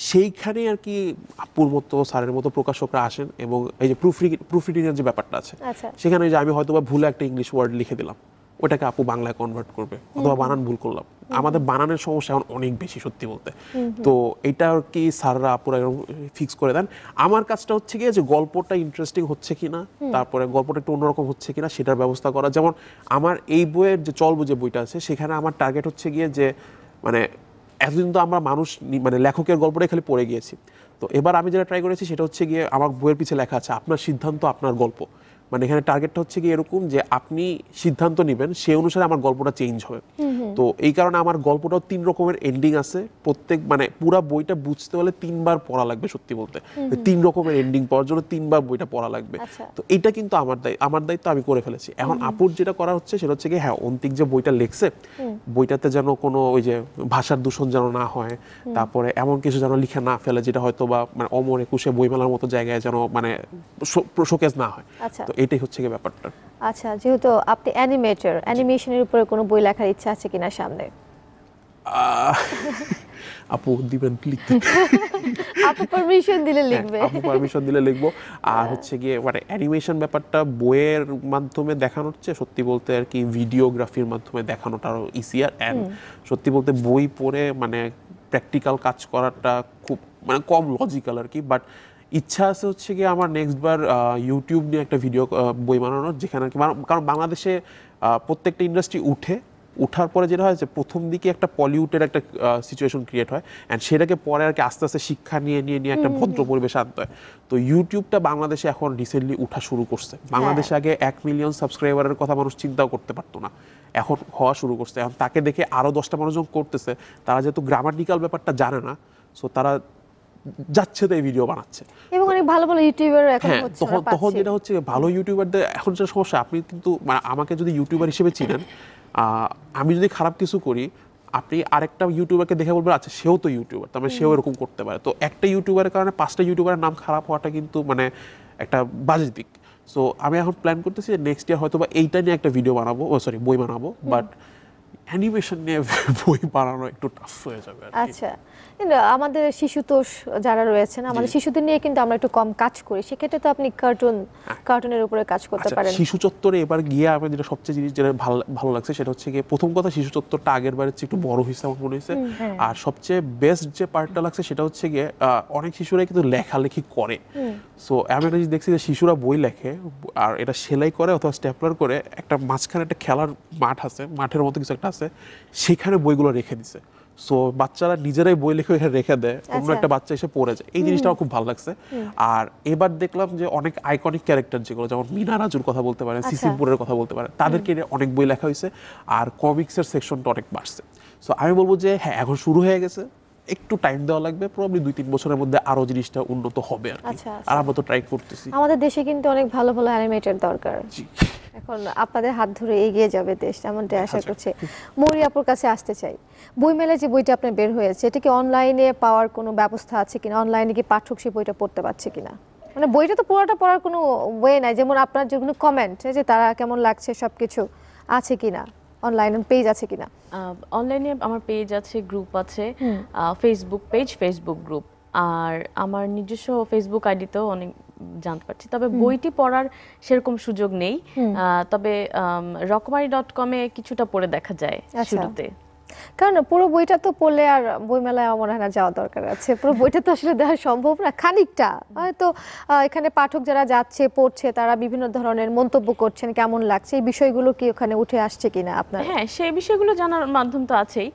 S2: সেইখানে আর কি আপুর মতো স্যারের মতো প্রকাশকরা আসেন এবং এই যে প্রুফ প্রুফ রিডিংয়ের যে ব্যাপারটা আছে আচ্ছা। সেখানে যে আমি হয়তো বা ভুলে একটা ইংলিশ ওয়ার্ড লিখে দিলাম ওটাকে আপু বাংলায় কনভার্ট করবে অথবা বানান ভুল করলাম আমাদের বানানের সমস্যা এখন অনেক বেশি সত্যি বলতে তো এটা আর কি স্যাররা আপুরা ফিক্স করে দেন আমার কাজটা হচ্ছে গিয়ে যে গল্পটা ইন্টারেস্টিং হচ্ছে কিনা তারপরে গল্পটা একটু অন্যরকম হচ্ছে কিনা সেটার ব্যবস্থা করা যেমন আমার এই বইয়ের যে চলবো যে বইটা আছে সেখানে আমার টার্গেট হচ্ছে গিয়ে যে মানে এতদিন তো আমরা মানুষ মানে লেখকের গল্পটাই খালি পড়ে গিয়েছি তো এবার আমি যেটা ট্রাই করেছি সেটা হচ্ছে গিয়ে আমার বইয়ের পিছিয়ে লেখা আছে আপনার সিদ্ধান্ত আপনার গল্প মানে এখানে টার্গেটটা হচ্ছে কি এরকম যে আপনি সিদ্ধান্ত নেবেন সে অনুসারে আমার গল্পটা চেঞ্জ হবে তো এই কারণে আমার গল্পটাও তিন রকমের এন্ডিং আছে প্রত্যেক মানে পুরা বইটা বুঝতে হলে তিনবার পড়া লাগবে সত্যি বলতে তিন রকমের এন্ডিং পড়ার জন্য তিনবার বইটা পড়া লাগবে আচ্ছা। তো এটা কিন্তু আমার দায়িত্ব আমার দায়িত্ব আমি করে ফেলেছি এখন আপুর যেটা করা হচ্ছে সেটা হচ্ছে কি হ্যাঁ অন্তিক যে বইটা লেখছে বইটাতে যেন কোনো ওই যে ভাষার দূষণ যেন না হয় তারপরে এমন কিছু যেন লিখে না ফেলে যেটা হয়তো বা মানে অমর একুশে বইমেলার মতো জায়গায় যেন মানে শোকেজ না হয় আচ্ছা। তো এটাই হচ্ছে কি ব্যাপারটা
S1: আচ্ছা যেহেতু আপনি অ্যানিমেটর অ্যানিমেশনের উপরে কোনো বই লেখার ইচ্ছা আছে কিনা সামনে
S2: আপু দিবেন লিখতে
S1: আপু পারমিশন দিলে হ্যাঁ, লিখবে আপু
S2: পারমিশন দিলে লিখব আর হচ্ছে গিয়ে মানে অ্যানিমেশন ব্যাপারটা বইয়ের মাধ্যমে দেখানোর চেয়ে সত্যি বলতে আর কি ভিডিওগ্রাফির মাধ্যমে দেখানোটা আরও ইজিয়ার অ্যান্ড সত্যি বলতে বই পড়ে মানে প্র্যাকটিক্যাল কাজ করাটা খুব মানে কম লজিক্যাল আর কি বাট ইচ্ছা আছে হচ্ছে গিয়ে আমার নেক্সট বার ইউটিউব নিয়ে একটা ভিডিও বই বানানোর যেখানে আর কি কারণ বাংলাদেশে প্রত্যেকটা ইন্ডাস্ট্রি উঠে উঠার পরে যেটা হয় যে প্রথম দিকে একটা পলিউটের একটা সিচুয়েশন ক্রিয়েট হয় অ্যান্ড সেটাকে পরে আর কি আস্তে আস্তে শিক্ষা নিয়ে নিয়ে নিয়ে একটা ভদ্র পরিবেশ আনতে হয় তো ইউটিউবটা বাংলাদেশে এখন রিসেন্টলি উঠা শুরু করছে হ্যাঁ। বাংলাদেশে আগে এক মিলিয়ন সাবস্ক্রাইবারের কথা মানুষ চিন্তাও করতে পারতো না এখন হওয়া শুরু করছে এখন তাকে দেখে আরও দশটা মানুষজন করতেছে তারা যেহেতু গ্রামাটিক্যাল ব্যাপারটা জানে না সো তারা যাচ্ছে তো এই ভিডিও বানাচ্ছে
S1: এবং অনেক ভালো ভালো ইউটিউবার এখন হ্যাঁ, হচ্ছে তখন তখন যেটা
S2: হচ্ছে ভালো ইউটিউবারদের এখন যে সমস্যা আপনি কিন্তু মানে আমাকে যদি ইউটিউবার হিসেবে চিনেন আমি যদি খারাপ কিছু করি আপনি আরেকটা ইউটিউবারকে দেখে বলবেন আচ্ছা সেও তো ইউটিউবার তবে মানে সেও এরকম করতে পারে তো একটা ইউটিউবারের কারণে পাঁচটা ইউটিউবারের নাম খারাপ হওয়াটা কিন্তু মানে একটা বাজে দিক সো আমি এখন প্ল্যান করতেছি যে নেক্সট ইয়ার হয়তো বা এইটা নিয়ে একটা ভিডিও বানাবো সরি বই বানাবো বাট অ্যানিমেশন নিয়ে বই বানানো একটু টাফ হয়ে যাবে আচ্ছা
S1: Uh, আমাদের শিশুতোষ যারা রয়েছেন আমাদের শিশুদের নিয়ে কিন্তু আমরা একটু কম কাজ করি সেক্ষেত্রে তো আপনি কার্টুন কার্টুনের উপরে কাজ করতে আচ্ছা, পারেন শিশু
S2: চত্বরে এবার গিয়ে আমার যেটা সবচেয়ে জিনিস যেটা ভালো ভালো লাগছে সেটা হচ্ছে গিয়ে প্রথম কথা শিশু চত্বরটা আগের বারের চেয়ে একটু বড় হয়েছে আমার মনে হয়েছে হ্যাঁ। আর সবচেয়ে বেস্ট যে পার্টটা লাগছে সেটা হচ্ছে গিয়ে অনেক শিশুরাই কিন্তু লেখালেখি করে সো আমি একটা জিনিস দেখছি যে শিশুরা বই লেখে আর এটা সেলাই করে অথবা স্ট্যাপলার করে একটা মাঝখানে একটা খেলার মাঠ আছে মাঠের মতো কিছু একটা আছে সেখানে বইগুলো রেখে দিছে সো বাচ্চারা নিজেরাই বই লিখে রেখে দেয় অন্য আচ্ছা। একটা বাচ্চা এসে পড়ে যায় এই জিনিসটা আমার খুব ভালো লাগছে আর এবার দেখলাম যে অনেক আইকনিক ক্যারেক্টার যেগুলো যেমন মিনা রাজুর কথা বলতে পারেন আচ্ছা। সিসিমপুরের কথা বলতে পারেন তাদেরকে অনেক বই লেখা হয়েছে আর কমিক্সের সেকশনটা অনেক বাড়ছে সো আমি বলবো যে হ্যাঁ এখন শুরু হয়ে গেছে একটু টাইম দেওয়া লাগবে প্রবলি দুই তিন বছরের মধ্যে আরো জিনিসটা উন্নত হবে আর আচ্ছা, আচ্ছা। আর আমরা তো ট্রাই করতেছি
S1: আমাদের দেশে কিন্তু অনেক ভালো ভালো অ্যানিমেটর দরকার এখন আপনাদের হাত ধরে এগিয়ে যাবে দেশ এমনটাই আশা করছে মৌরি আপুর কাছে আসতে চাই বই মেলা যে বইটা আপনার বের হয়েছে এটা কি অনলাইনে পাওয়ার কোনো ব্যবস্থা আছে কিনা অনলাইনে কি পাঠক সেই বইটা পড়তে পারছে কিনা মানে বইটা তো পুরোটা পড়ার কোনো ওয়ে নাই যেমন আপনার যেগুলো কমেন্ট যে তারা কেমন লাগছে সব কিছু আছে কিনা অনলাইনে পেজ আছে কিনা
S5: অনলাইনে আমার পেজ আছে গ্রুপ আছে ফেসবুক পেজ ফেসবুক গ্রুপ আর আমার নিজস্ব ফেসবুক আইডিতেও অনেক জানতে পারছি তবে বইটি পড়ার সেরকম সুযোগ নেই তবে রকমারি ডট কমে কিছুটা পড়ে দেখা যায় আচ্ছা। শুরুতে
S1: কারণ পুরো বইটা তো পড়লে আর বইমেলায় আমার হয় না যাওয়া দরকার আছে পুরো বইটা তো আসলে দেওয়া সম্ভব না খানিকটা হয়তো এখানে পাঠক যারা যাচ্ছে পড়ছে তারা বিভিন্ন ধরনের মন্তব্য করছেন কেমন লাগছে এই বিষয়গুলো কি ওখানে উঠে আসছে
S5: কিনা আপনার হ্যাঁ সেই বিষয়গুলো জানার মাধ্যম তো আছেই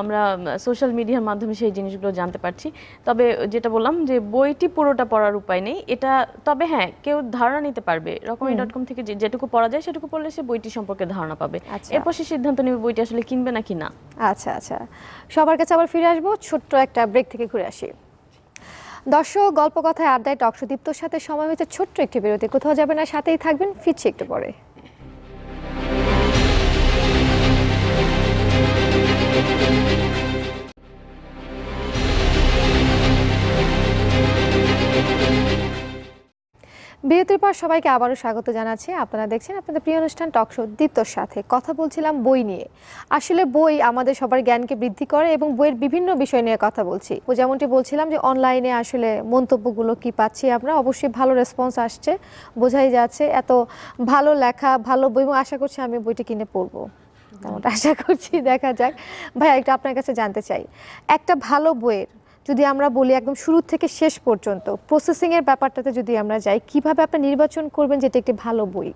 S5: আমরা সোশ্যাল মিডিয়ার মাধ্যমে সেই জিনিসগুলো জানতে পারছি তবে যেটা বললাম যে বইটি পুরোটা পড়ার উপায় নেই এটা তবে হ্যাঁ কেউ ধারণা নিতে পারবে রকমারি ডট কম থেকে যেটুকু পড়া যায় সেটুকু পড়লে সে বইটি সম্পর্কে ধারণা পাবে আচ্ছা। এরপর সে সিদ্ধান্ত নেবে বইটি আসলে কিনবে না কিনা
S1: না আচ্ছা আচ্ছা সবার কাছে আবার ফিরে আসবো ছোট্ট একটা ব্রেক থেকে ঘুরে আসি দর্শক গল্প কথায় আড্ডায় টক সুদীপ্তর সাথে সময় হয়েছে ছোট্ট একটি বিরতি কোথাও যাবেন না সাথেই থাকবেন ফিরছি একটু পরে thank you বিরতির পর সবাইকে আবারও স্বাগত জানাচ্ছি আপনারা দেখছেন আপনাদের প্রিয় অনুষ্ঠান টকশো দীপ্তর সাথে কথা বলছিলাম বই নিয়ে আসলে বই আমাদের সবার জ্ঞানকে বৃদ্ধি করে এবং বইয়ের বিভিন্ন বিষয় নিয়ে কথা বলছি যেমনটি বলছিলাম যে অনলাইনে আসলে মন্তব্যগুলো কি পাচ্ছি আমরা অবশ্যই ভালো রেসপন্স আসছে বোঝাই যাচ্ছে এত ভালো লেখা ভালো বই এবং আশা করছি আমি বইটি কিনে পড়বো আশা করছি দেখা যাক ভাই একটা আপনার কাছে জানতে চাই একটা ভালো বইয়ের যদি আমরা বলি একদম শুরু থেকে শেষ পর্যন্ত প্রসেসিংয়ের ব্যাপারটাতে যদি আমরা যাই কিভাবে আপনি নির্বাচন করবেন যেটা একটি ভালো বই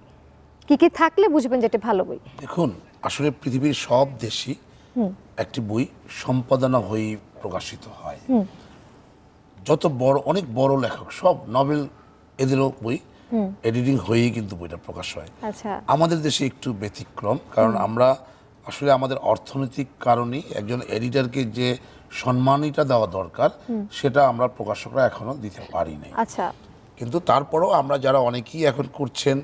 S1: কি কি থাকলে বুঝবেন যেটা ভালো বই
S4: দেখুন আসলে পৃথিবীর সব দেশই একটি বই সম্পাদনা হয়ে প্রকাশিত হয় যত বড় অনেক বড় লেখক সব নভেল এদেরও বই এডিটিং হয়েই কিন্তু বইটা প্রকাশ হয় আচ্ছা। আমাদের দেশে একটু ব্যতিক্রম কারণ আমরা আসলে আমাদের অর্থনৈতিক কারণে একজন এডিটারকে যে সম্মানিটা দেওয়া দরকার সেটা আমরা প্রকাশকরা এখনও দিতে পারি নাই আচ্ছা কিন্তু তারপরেও আমরা যারা অনেকেই এখন করছেন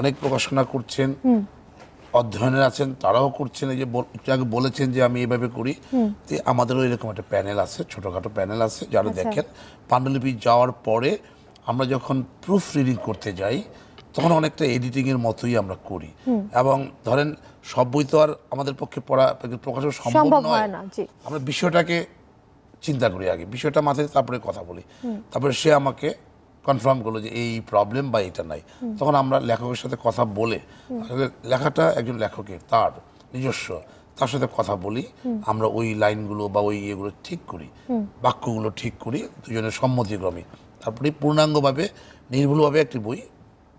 S4: অনেক প্রকাশনা করছেন অধ্যয়নের আছেন তারাও করছেন এই যে আগে বলেছেন যে আমি এভাবে করি যে আমাদেরও এরকম একটা প্যানেল আছে ছোটোখাটো প্যানেল আছে যারা আচ্ছা। দেখেন পাণ্ডুলিপি যাওয়ার পরে আমরা যখন প্রুফ রিডিং করতে যাই তখন অনেকটা এডিটিংয়ের মতোই আমরা করি এবং ধরেন সব বই তো আর আমাদের পক্ষে পড়া প্রকাশ সম্ভব নয় আমরা বিষয়টাকে চিন্তা করি আগে বিষয়টা মাথায় তারপরে কথা বলি তারপরে সে আমাকে কনফার্ম করলো যে এই প্রবলেম বা এটা নাই তখন আমরা লেখকের সাথে কথা বলে লেখাটা একজন লেখকের তার নিজস্ব তার সাথে কথা বলি আমরা ওই লাইনগুলো বা ওই ইয়েগুলো ঠিক করি বাক্যগুলো ঠিক করি দুজনের সম্মতিক্রমে তারপরে পূর্ণাঙ্গভাবে নির্ভুলভাবে একটি বই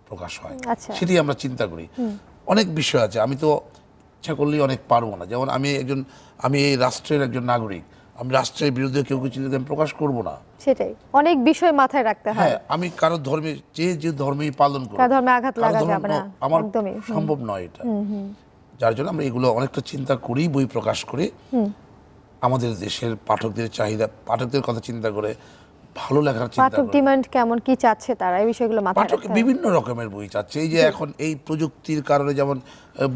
S4: প্রকাশ হয় আচ্ছা। সেটি আমরা চিন্তা করি অনেক বিষয় আছে আমি তো ইচ্ছা করলেই অনেক পারবো না যেমন আমি একজন আমি এই রাষ্ট্রের একজন নাগরিক আমি রাষ্ট্রের বিরুদ্ধে কেউ কিছু যদি আমি প্রকাশ করব না
S1: সেটাই অনেক বিষয় মাথায় রাখতে হয় হ্যাঁ,
S4: আমি কারো ধর্মে যে যে ধর্মেই পালন করি ধর্মে আঘাত লাগা যাবে না আমার সম্ভব নয় এটা যার জন্য আমরা এগুলো অনেকটা চিন্তা করি বই প্রকাশ করি আমাদের দেশের পাঠকদের চাহিদা পাঠকদের কথা চিন্তা করে ভালো লাগার চিন্তা পাঠক
S1: ডিমান্ড কেমন কি চাচ্ছে তারা এই বিষয়গুলো মাথায় পাঠক বিভিন্ন
S4: রকমের বই চাচ্ছে এই যে এখন এই প্রযুক্তির কারণে যেমন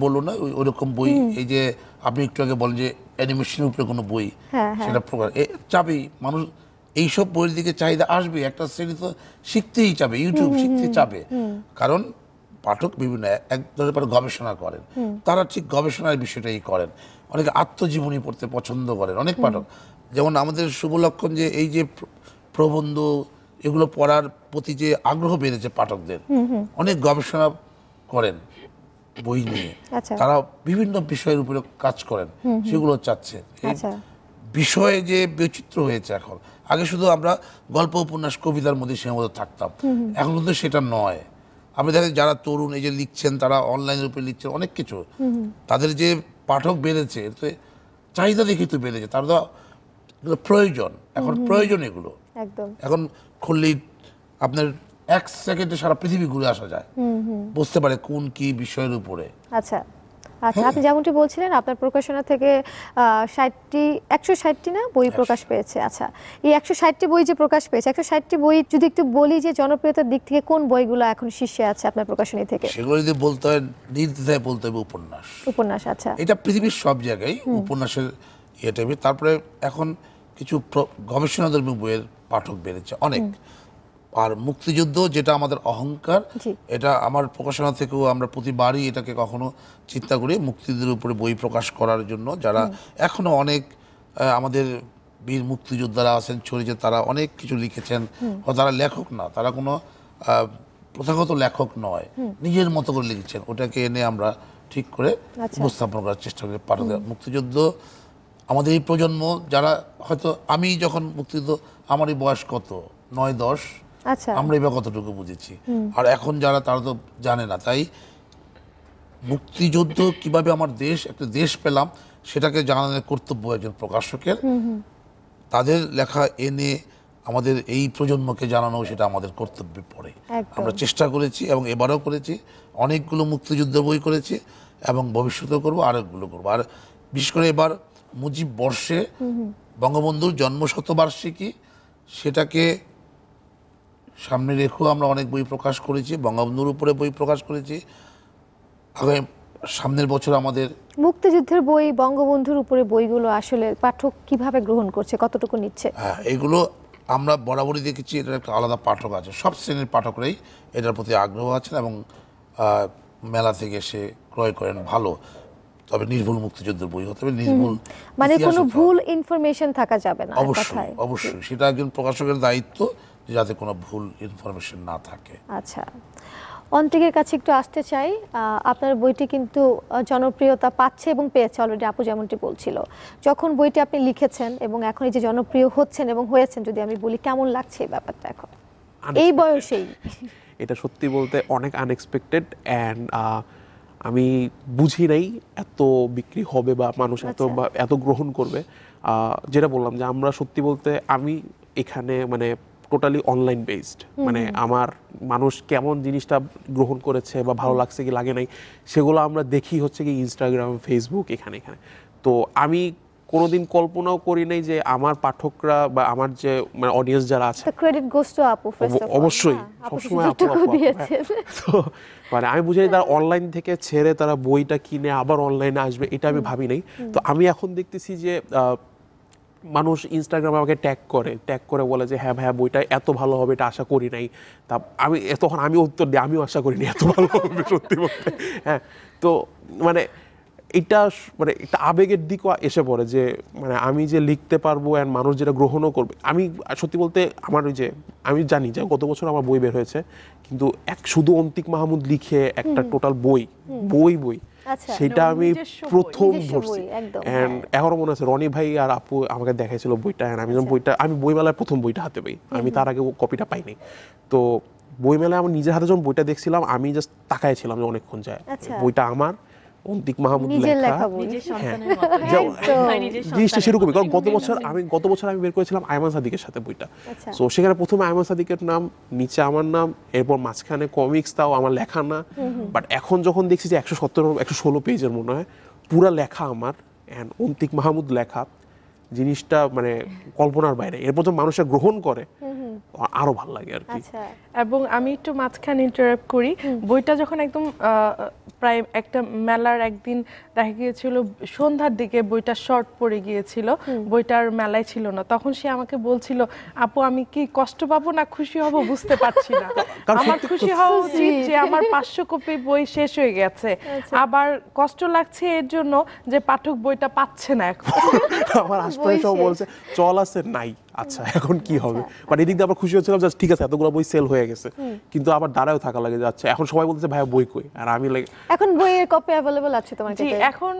S4: বলো না ওরকম বই এই যে আপনি একটু আগে বলেন যে অ্যানিমেশনের উপরে কোনো বই হ্যাঁ, হ্যাঁ। সেটা প্রকার চাবি মানুষ এইসব বইয়ের দিকে চাহিদা আসবে একটা শ্রেণী তো শিখতেই চাবে ইউটিউব শিখতে চাবে কারণ পাঠক বিভিন্ন এক ধরনের গবেষণা করেন তারা ঠিক গবেষণার বিষয়টাই করেন অনেকে আত্মজীবনী পড়তে পছন্দ করেন অনেক পাঠক যেমন আমাদের শুভলক্ষণ যে এই যে প্রবন্ধ এগুলো পড়ার প্রতি যে আগ্রহ বেড়েছে পাঠকদের অনেক গবেষণা করেন বই নিয়ে আচ্ছা। তারা বিভিন্ন বিষয়ের উপরে কাজ করেন সেগুলো চাচ্ছে আচ্ছা। বিষয়ে যে বৈচিত্র্য হয়েছে এখন আগে শুধু আমরা গল্প উপন্যাস কবিতার মধ্যে সীমাবদ্ধ থাকতাম এখন কিন্তু সেটা নয় আপনি দেখেন যারা তরুণ এই যে লিখছেন তারা অনলাইনের উপরে লিখছেন অনেক কিছু তাদের যে পাঠক বেড়েছে চাহিদা দেখে তো বেড়েছে তার তো প্রয়োজন এখন প্রয়োজন এগুলো একদম এখন খুললেই আপনার এক সেকেন্ডে সারা পৃথিবী ঘুরে আসা যায় বুঝতে পারে কোন কি বিষয়ের উপরে
S1: আচ্ছা আচ্ছা হ্যাঁ। আপনি যেমনটি বলছিলেন আপনার প্রকাশনা থেকে ষাটটি একশো ষাটটি না বই প্রকাশ পেয়েছে আচ্ছা এই একশো ষাটটি বই যে প্রকাশ পেয়েছে একশো ষাটটি বই যদি একটু বলি যে জনপ্রিয়তার দিক থেকে কোন বইগুলো এখন শীর্ষে আছে আপনার প্রকাশনী থেকে
S4: সেগুলো যদি বলতে হয় নির্দ্বিধায় বলতে হবে উপন্যাস উপন্যাস আচ্ছা এটা পৃথিবীর সব জায়গায় উপন্যাসের ইয়ে টাইপের তারপরে এখন কিছু গবেষণাধর্মী বইয়ের পাঠক বেড়েছে অনেক আর মুক্তিযুদ্ধ যেটা আমাদের অহংকার এটা আমার প্রকাশনা থেকেও আমরা প্রতিবারই এটাকে কখনো চিন্তা করি মুক্তিযুদ্ধের উপরে বই প্রকাশ করার জন্য যারা এখনো অনেক আমাদের বীর মুক্তিযোদ্ধারা আছেন ছড়িয়েছে তারা অনেক কিছু লিখেছেন তারা লেখক না তারা কোনো প্রথাগত লেখক নয় নিজের মতো করে লিখেছেন ওটাকে এনে আমরা ঠিক করে আচ্ছা। উপস্থাপন করার চেষ্টা করি পাঠকদের মুক্তিযুদ্ধ আমাদের এই প্রজন্ম যারা হয়তো আমি যখন মুক্তিযুদ্ধ আমার এই বয়স কত নয় দশ আচ্ছা। আমরা এবার কতটুকু বুঝেছি আর এখন যারা তারা তো জানে না তাই মুক্তিযুদ্ধ কিভাবে আমার দেশ একটা দেশ পেলাম সেটাকে জানানোর কর্তব্য একজন প্রকাশকের তাদের লেখা এনে আমাদের এই প্রজন্মকে জানানো সেটা আমাদের কর্তব্যে পড়ে আমরা চেষ্টা করেছি এবং এবারও করেছি অনেকগুলো মুক্তিযুদ্ধ বই করেছি এবং ভবিষ্যতেও করবো আরেকগুলো করবো আর বিশেষ করে এবার মুজিব বর্ষে বঙ্গবন্ধুর জন্মশতবার্ষিকী সেটাকে সামনে রেখেও আমরা অনেক বই প্রকাশ করেছি বঙ্গবন্ধুর উপরে বই প্রকাশ করেছি আগামী সামনের বছর আমাদের
S1: মুক্তিযুদ্ধের বই বঙ্গবন্ধুর উপরে বইগুলো আসলে পাঠক কিভাবে গ্রহণ করছে কতটুকু নিচ্ছে
S4: হ্যাঁ এগুলো আমরা বরাবরই দেখেছি এটার একটা আলাদা পাঠক আছে সব শ্রেণীর পাঠকরাই এটার প্রতি আগ্রহ আছেন এবং মেলা থেকে এসে ক্রয় করেন ভালো তবে নির্ভুল মুক্তিযুদ্ধের বই হতে হবে নির্ভুল মানে কোনো
S1: ভুল ইনফরমেশন থাকা যাবে না অবশ্যই
S4: অবশ্যই সেটা একজন প্রকাশকের দায়িত্ব যাতে কোনো ভুল ইনফরমেশন না থাকে
S1: আচ্ছা অন্তিকের কাছে একটু আসতে চাই আপনার বইটি কিন্তু জনপ্রিয়তা পাচ্ছে এবং পেয়েছে অলরেডি আপু যেমনটি বলছিল যখন বইটি আপনি লিখেছেন এবং এখন এই যে জনপ্রিয় হচ্ছেন এবং হয়েছেন যদি আমি বলি কেমন লাগছে এই ব্যাপারটা এখন
S2: এই বয়সেই এটা সত্যি বলতে অনেক আনএক্সপেক্টেড অ্যান্ড আমি বুঝি নাই এত বিক্রি হবে বা মানুষ এত আচ্ছা। বা এত গ্রহণ করবে যেটা বললাম যে আমরা সত্যি বলতে আমি এখানে মানে টোটালি অনলাইন বেসড মানে আমার মানুষ কেমন জিনিসটা গ্রহণ করেছে বা ভালো লাগছে কি লাগে নাই সেগুলো আমরা দেখি হচ্ছে কি ইনস্টাগ্রাম ফেসবুক এখানে এখানে তো আমি কোনোদিন কল্পনাও করি নাই যে আমার পাঠকরা বা আমার যে মানে অডিয়েন্স যারা আছে
S1: ক্রেডিট গোস টু আপু অবশ্যই হ্যাঁ, সবসময় আপু হ্যাঁ। তো
S2: মানে আমি বুঝি তারা অনলাইন থেকে ছেড়ে তারা বইটা কিনে আবার অনলাইনে আসবে এটা আমি ভাবি নাই তো আমি এখন দেখতেছি যে মানুষ ইনস্টাগ্রামে আমাকে ট্যাগ করে ট্যাগ করে বলে যে হ্যাঁ হ্যাঁ বইটা এত ভালো হবে এটা আশা করি নাই তা আমি তখন আমি উত্তর দিই আমিও আশা করিনি এত ভালো হবে সত্যি বলতে হ্যাঁ তো মানে এটা মানে একটা আবেগের দিকও এসে পড়ে যে মানে আমি যে লিখতে পারবো অ্যান্ড মানুষ যেটা গ্রহণও করবে আমি সত্যি বলতে আমার ওই যে আমি জানি যে গত বছর আমার বই বের হয়েছে কিন্তু এক শুধু অন্তিক মাহমুদ লিখে একটা টোটাল বই বই আচ্ছা, বই সেটা আমি প্রথম ধরছি হ্যাঁ। এখনো মনে আছে রনি ভাই আর আপু আমাকে দেখাইছিল বইটা আমি যখন আচ্ছা। বইটা আমি বইমেলায় প্রথম বইটা হাতে পাই আমি তার আগে কপিটা পাইনি তো বইমেলায় আমার নিজের হাতে যখন বইটা দেখছিলাম আমি জাস্ট তাকাইছিলাম যে অনেকক্ষণ যায় আচ্ছা। বইটা আমার অন্তিক মাহমুদ লেখা হ্যাঁ। হ্যাঁ, হ্যাঁ, জিনিসটা সেরকমই কারণ গত বছর আমি গত বছর আমি বের করেছিলাম আয়মান সাদিকের সাথে বইটা তো আচ্ছা। সেখানে প্রথমে আয়মান সাদিকের নাম নিচে আমার নাম এরপর মাঝখানে কমিক্স তাও আমার লেখা না বাট এখন যখন দেখছি যে একশো সত্তর একশো ষোলো পেজের মনে হয় পুরা লেখা আমার অ্যান্ড অন্তিক মাহমুদ লেখা জিনিসটা মানে কল্পনার বাইরে এরপর যখন মানুষে গ্রহণ করে আরো ভালো লাগে আর কি আচ্ছা,
S3: এবং আমি একটু মাঝখানে ইন্টারাপ্ট করি বইটা যখন একদম প্রায় একটা মেলার একদিন দেখা গিয়েছিল সন্ধ্যার দিকে বইটা শর্ট পড়ে গিয়েছিল বইটার মেলায় ছিল না তখন সে আমাকে বলছিল আপু আমি কি কষ্ট পাবো না খুশি হব বুঝতে পারছি না আমার খুশি হওয়া উচিত যে আমার পাঁচশো কপি বই শেষ হয়ে গেছে আচ্ছা। আবার কষ্ট লাগছে এর জন্য যে পাঠক বইটা পাচ্ছে না এখন
S2: আমার স্পষ্ট বলছে চল আছে নাই আচ্ছা এখন কি হবে বাট আচ্ছা। মানে এদিক দিয়ে আবার খুশি হচ্ছিলাম জাস্ট ঠিক আছে এতগুলো বই সেল হয়ে গেছে কিন্তু আবার দাঁড়ায়ও থাকা লাগে যাচ্ছে এখন সবাই বলতেছে ভাই বই কই আর আমি লাগে
S3: এখন বইয়ের কপি অ্যাভেলেবল আছে তোমার কাছে এখন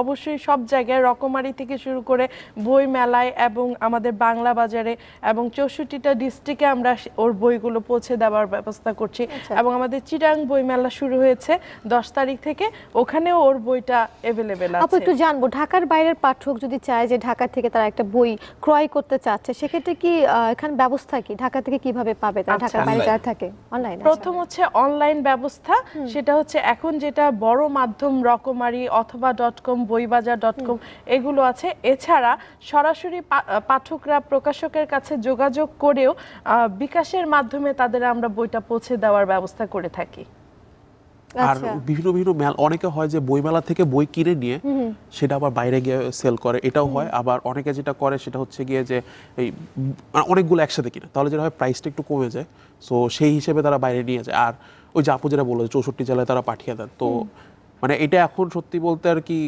S3: অবশ্যই সব জায়গায় রকমারি থেকে শুরু করে বই মেলায় এবং আমাদের বাংলা বাজারে এবং চৌষট্টিটা ডিস্ট্রিক্টে আমরা ওর বইগুলো পৌঁছে দেওয়ার ব্যবস্থা করছি আচ্ছা। এবং আমাদের চিটাং বই মেলা শুরু হয়েছে দশ তারিখ থেকে ওখানেও ওর বইটা অ্যাভেলেবেল আছে একটু
S1: জানবো ঢাকার বাইরের পাঠক যদি চায় যে ঢাকা থেকে তারা একটা বই ক্রয় করতে
S3: চাচ্ছে আচ্ছা, সেক্ষেত্রে কি এখান ব্যবস্থা কি ঢাকা থেকে কিভাবে পাবে তারা আচ্ছা, ঢাকার বাইরে যারা থাকে অনলাইন আচ্ছা। প্রথম হচ্ছে অনলাইন ব্যবস্থা সেটা হচ্ছে এখন যেটা বড় মাধ্যম রকমারি অথবা ডট কম বইবাজার ডট কম এগুলো আছে এছাড়া সরাসরি পাঠকরা প্রকাশকের কাছে যোগাযোগ করেও বিকাশের মাধ্যমে তাদের আমরা বইটা পৌঁছে দেওয়ার ব্যবস্থা করে থাকি আর আচ্ছা।
S2: বিভিন্ন বিভিন্ন অনেকে হয় যে বইমেলা থেকে বই কিনে নিয়ে সেটা আবার বাইরে গিয়ে সেল করে এটাও হয় আবার অনেকে যেটা করে সেটা হচ্ছে গিয়ে যে এই মানে অনেকগুলো একসাথে কিনে তাহলে যেটা হয় প্রাইসটা একটু কমে যায় সো সেই হিসেবে তারা বাইরে নিয়ে যায় আর ওই যে আপু যেটা বললো চৌষট্টি জেলায় তারা পাঠিয়ে দেন তো মানে এটা এখন সত্যি বলতে আর কি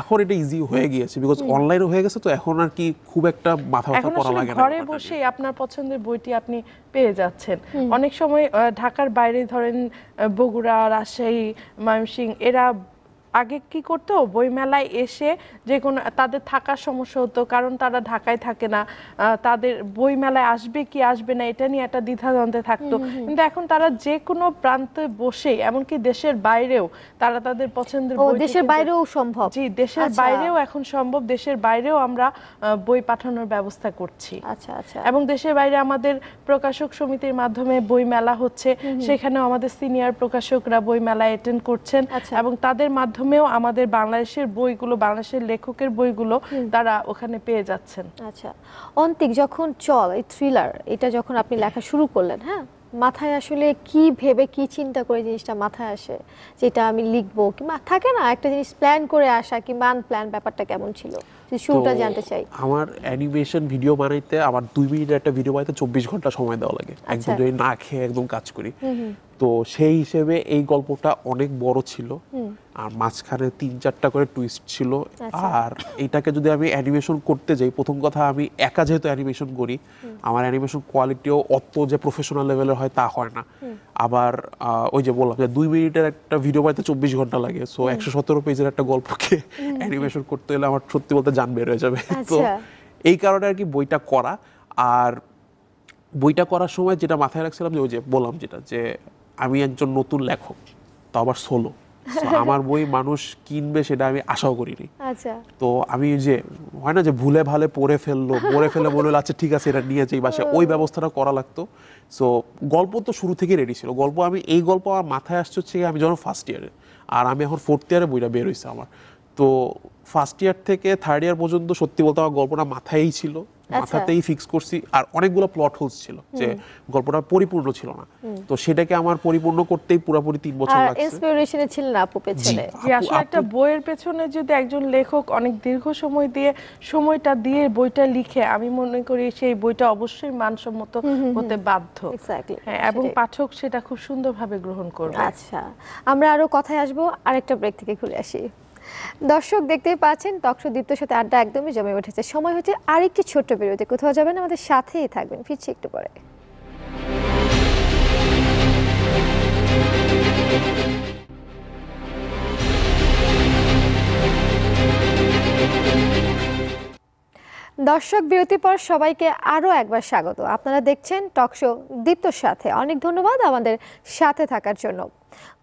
S2: এখন এটা ইজি হয়ে গিয়েছে বিকজ অনলাইন হয়ে গেছে তো এখন আর কি খুব একটা মাথা ব্যথা করা লাগে না ঘরে
S3: বসেই আপনার পছন্দের বইটি আপনি পেয়ে যাচ্ছেন অনেক সময় ঢাকার বাইরে ধরেন বগুড়া রাজশাহী ময়মনসিংহ এরা আগে কি করতো বইমেলায় এসে যে কোনো তাদের থাকার সমস্যা হতো কারণ তারা ঢাকায় থাকে না তাদের বইমেলায় আসবে কি আসবে না এটা নিয়ে একটা দ্বিধাদ্বন্দ্বে থাকতো কিন্তু এখন তারা যে কোনো প্রান্তে বসে এমনকি দেশের বাইরেও তারা তাদের পছন্দের দেশের বাইরেও সম্ভব জি দেশের আচ্ছা। বাইরেও এখন সম্ভব দেশের বাইরেও আমরা বই পাঠানোর ব্যবস্থা করছি আচ্ছা আচ্ছা এবং দেশের বাইরে আমাদের প্রকাশক সমিতির মাধ্যমে বই মেলা হচ্ছে সেখানেও আমাদের সিনিয়র প্রকাশকরা বই মেলা অ্যাটেন্ড করছেন আচ্ছা। এবং তাদের মাধ্যমে মাধ্যমেও আমাদের বাংলাদেশের বইগুলো বাংলাদেশের লেখকের বইগুলো তারা ওখানে পেয়ে যাচ্ছেন আচ্ছা
S1: অন্তিক যখন চল এই থ্রিলার এটা যখন আপনি লেখা শুরু করলেন হ্যাঁ মাথায় আসলে কি ভেবে কি চিন্তা করে জিনিসটা মাথায় আসে যেটা আমি লিখবো কিংবা থাকে না একটা জিনিস প্ল্যান করে আসা কিংবা প্ল্যান ব্যাপারটা কেমন ছিল শুরুটা জানতে চাই
S2: আমার অ্যানিমেশন ভিডিও বানাইতে আমার দুই মিনিট একটা ভিডিও বানাইতে চব্বিশ ঘন্টা সময় দেওয়া লাগে আচ্ছা। একদম যদি না খেয়ে একদম কাজ করি তো সেই হিসেবে এই গল্পটা অনেক বড় ছিল আর মাঝখানে তিন চারটা করে টুইস্ট ছিল আচ্ছা। আর এটাকে যদি আমি অ্যানিমেশন করতে যাই প্রথম কথা আমি একা যেহেতু অ্যানিমেশন করি আমার অ্যানিমেশন কোয়ালিটিও অত যে প্রফেশনাল লেভেলের হয় তা হয় না আবার ওই যে বললাম যে দুই মিনিটের একটা ভিডিও বানাতে চব্বিশ ঘন্টা লাগে সো একশো সতেরো পেজের একটা গল্পকে অ্যানিমেশন করতে হলে আমার সত্যি বলতে জান বের হয়ে যাবে আচ্ছা। তো এই কারণে আর কি বইটা করা আর বইটা করার সময় যেটা মাথায় রাখছিলাম যে ওই যে বললাম যেটা যে আমি একজন নতুন লেখক তো আবার সোলো আমার বই মানুষ কিনবে সেটা আমি আশাও করিনি আচ্ছা। তো আমি যে হয় না যে ভুলে ভালে পড়ে ফেললো পড়ে ফেলে বলে আচ্ছা ঠিক আছে এটা নিয়ে যাই বাসে ওই ব্যবস্থাটা করা লাগতো সো গল্প তো শুরু থেকে রেডি ছিল গল্প আমি এই গল্প আমার মাথায় আসছে হচ্ছে আমি যখন ফার্স্ট ইয়ারে আর আমি এখন ফোর্থ ইয়ারে বইটা বের হয়েছে আমার তো ফার্স্ট ইয়ার থেকে থার্ড ইয়ার পর্যন্ত সত্যি বলতে আমার গল্পটা মাথায়ই ছিল মাথাতেই ফিক্স আচ্ছা। করছি আর অনেকগুলো প্লট হোলস ছিল যে গল্পটা পরিপূর্ণ ছিল না তো সেটাকে আমার পরিপূর্ণ করতেই পুরোপুরি তিন বছর লাগছে
S3: ইন্সপিরেশনে না আপু পেছনে যে আসলে একটা বইয়ের পেছনে যদি একজন লেখক অনেক দীর্ঘ সময় দিয়ে সময়টা দিয়ে বইটা লিখে আমি মনে করি সেই বইটা অবশ্যই মানসম্মত হতে বাধ্য হ্যাঁ, এবং পাঠক সেটা খুব সুন্দরভাবে গ্রহণ
S5: করবে আচ্ছা
S1: আমরা আরো
S3: কথায় আসবো আরেকটা ব্রেক
S1: থেকে ঘুরে আসি দর্শক দেখতেই পাচ্ছেন টকশো দীপ্তর সাথে আড্ডা একদমই জমে উঠেছে সময় হচ্ছে আরেকটি ছোট্ট বিরতি কোথাও যাবেন আমাদের সাথেই থাকবেন ফিরছি একটু পরে দর্শক বিরতির পর সবাইকে আরও একবার স্বাগত আপনারা দেখছেন টকশো দীপ্তর সাথে অনেক ধন্যবাদ আমাদের সাথে থাকার জন্য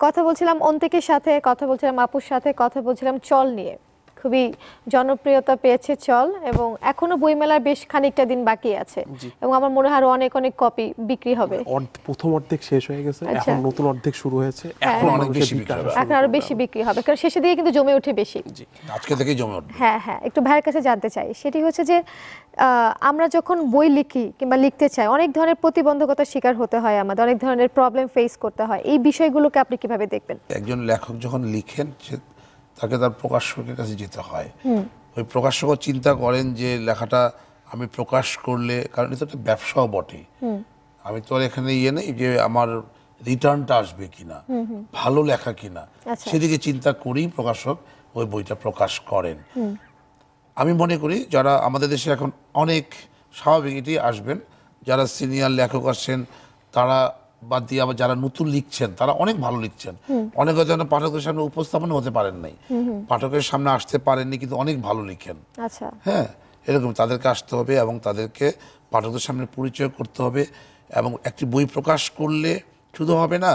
S1: কথা বলছিলাম অন্তিকের সাথে কথা বলছিলাম আপুর সাথে কথা বলছিলাম চল নিয়ে খুবই জনপ্রিয়তা পেয়েছে চল এবং এখনো বইমেলার বেশ খানিকটা দিন বাকি আছে এবং আমার মনে হয় অনেক অনেক কপি বিক্রি হবে
S2: মানে প্রথম অর্ধেক শেষ হয়ে গেছে আচ্ছা। এখন নতুন অর্ধেক শুরু হয়েছে হ্যাঁ। এখন অনেক বেশি বিক্রি হবে এখন আরো
S1: বেশি বিক্রি হবে কারণ শেষে দিকে কিন্তু জমে ওঠে বেশি
S2: আজকে থেকেই জমে ওঠে
S1: হ্যাঁ হ্যাঁ একটু ভাইয়ের কাছে জানতে চাই সেটি হচ্ছে যে আমরা যখন বই লিখি কিংবা লিখতে চাই অনেক ধরনের প্রতিবন্ধকতার শিকার হতে হয় আমাদের অনেক ধরনের প্রবলেম ফেস করতে হয় এই বিষয়গুলোকে আপনি কিভাবে দেখবেন
S4: একজন লেখক যখন লিখেন তাকে তার প্রকাশকের কাছে যেতে হয় ওই প্রকাশকও চিন্তা করেন যে লেখাটা আমি প্রকাশ করলে কারণ এটা একটা ব্যবসাও বটে আমি তো আর এখানে ইয়ে নেই যে আমার রিটার্নটা আসবে কিনা ভালো লেখা কিনা আচ্ছা। সেদিকে চিন্তা করেই প্রকাশক ওই বইটা প্রকাশ করেন আমি মনে করি যারা আমাদের দেশে এখন অনেক স্বাভাবিক এটি আসবেন যারা সিনিয়র লেখক আসছেন তারা বাদ দিয়ে আবার যারা নতুন লিখছেন তারা অনেক ভালো লিখছেন অনেক যেন পাঠকের সামনে উপস্থাপন হতে পারেন নাই পাঠকের সামনে আসতে পারেননি কিন্তু অনেক ভালো লিখেন আচ্ছা। হ্যাঁ এরকম তাদেরকে আসতে হবে এবং তাদেরকে পাঠকদের সামনে পরিচয় করতে হবে এবং একটি বই প্রকাশ করলে শুধু হবে না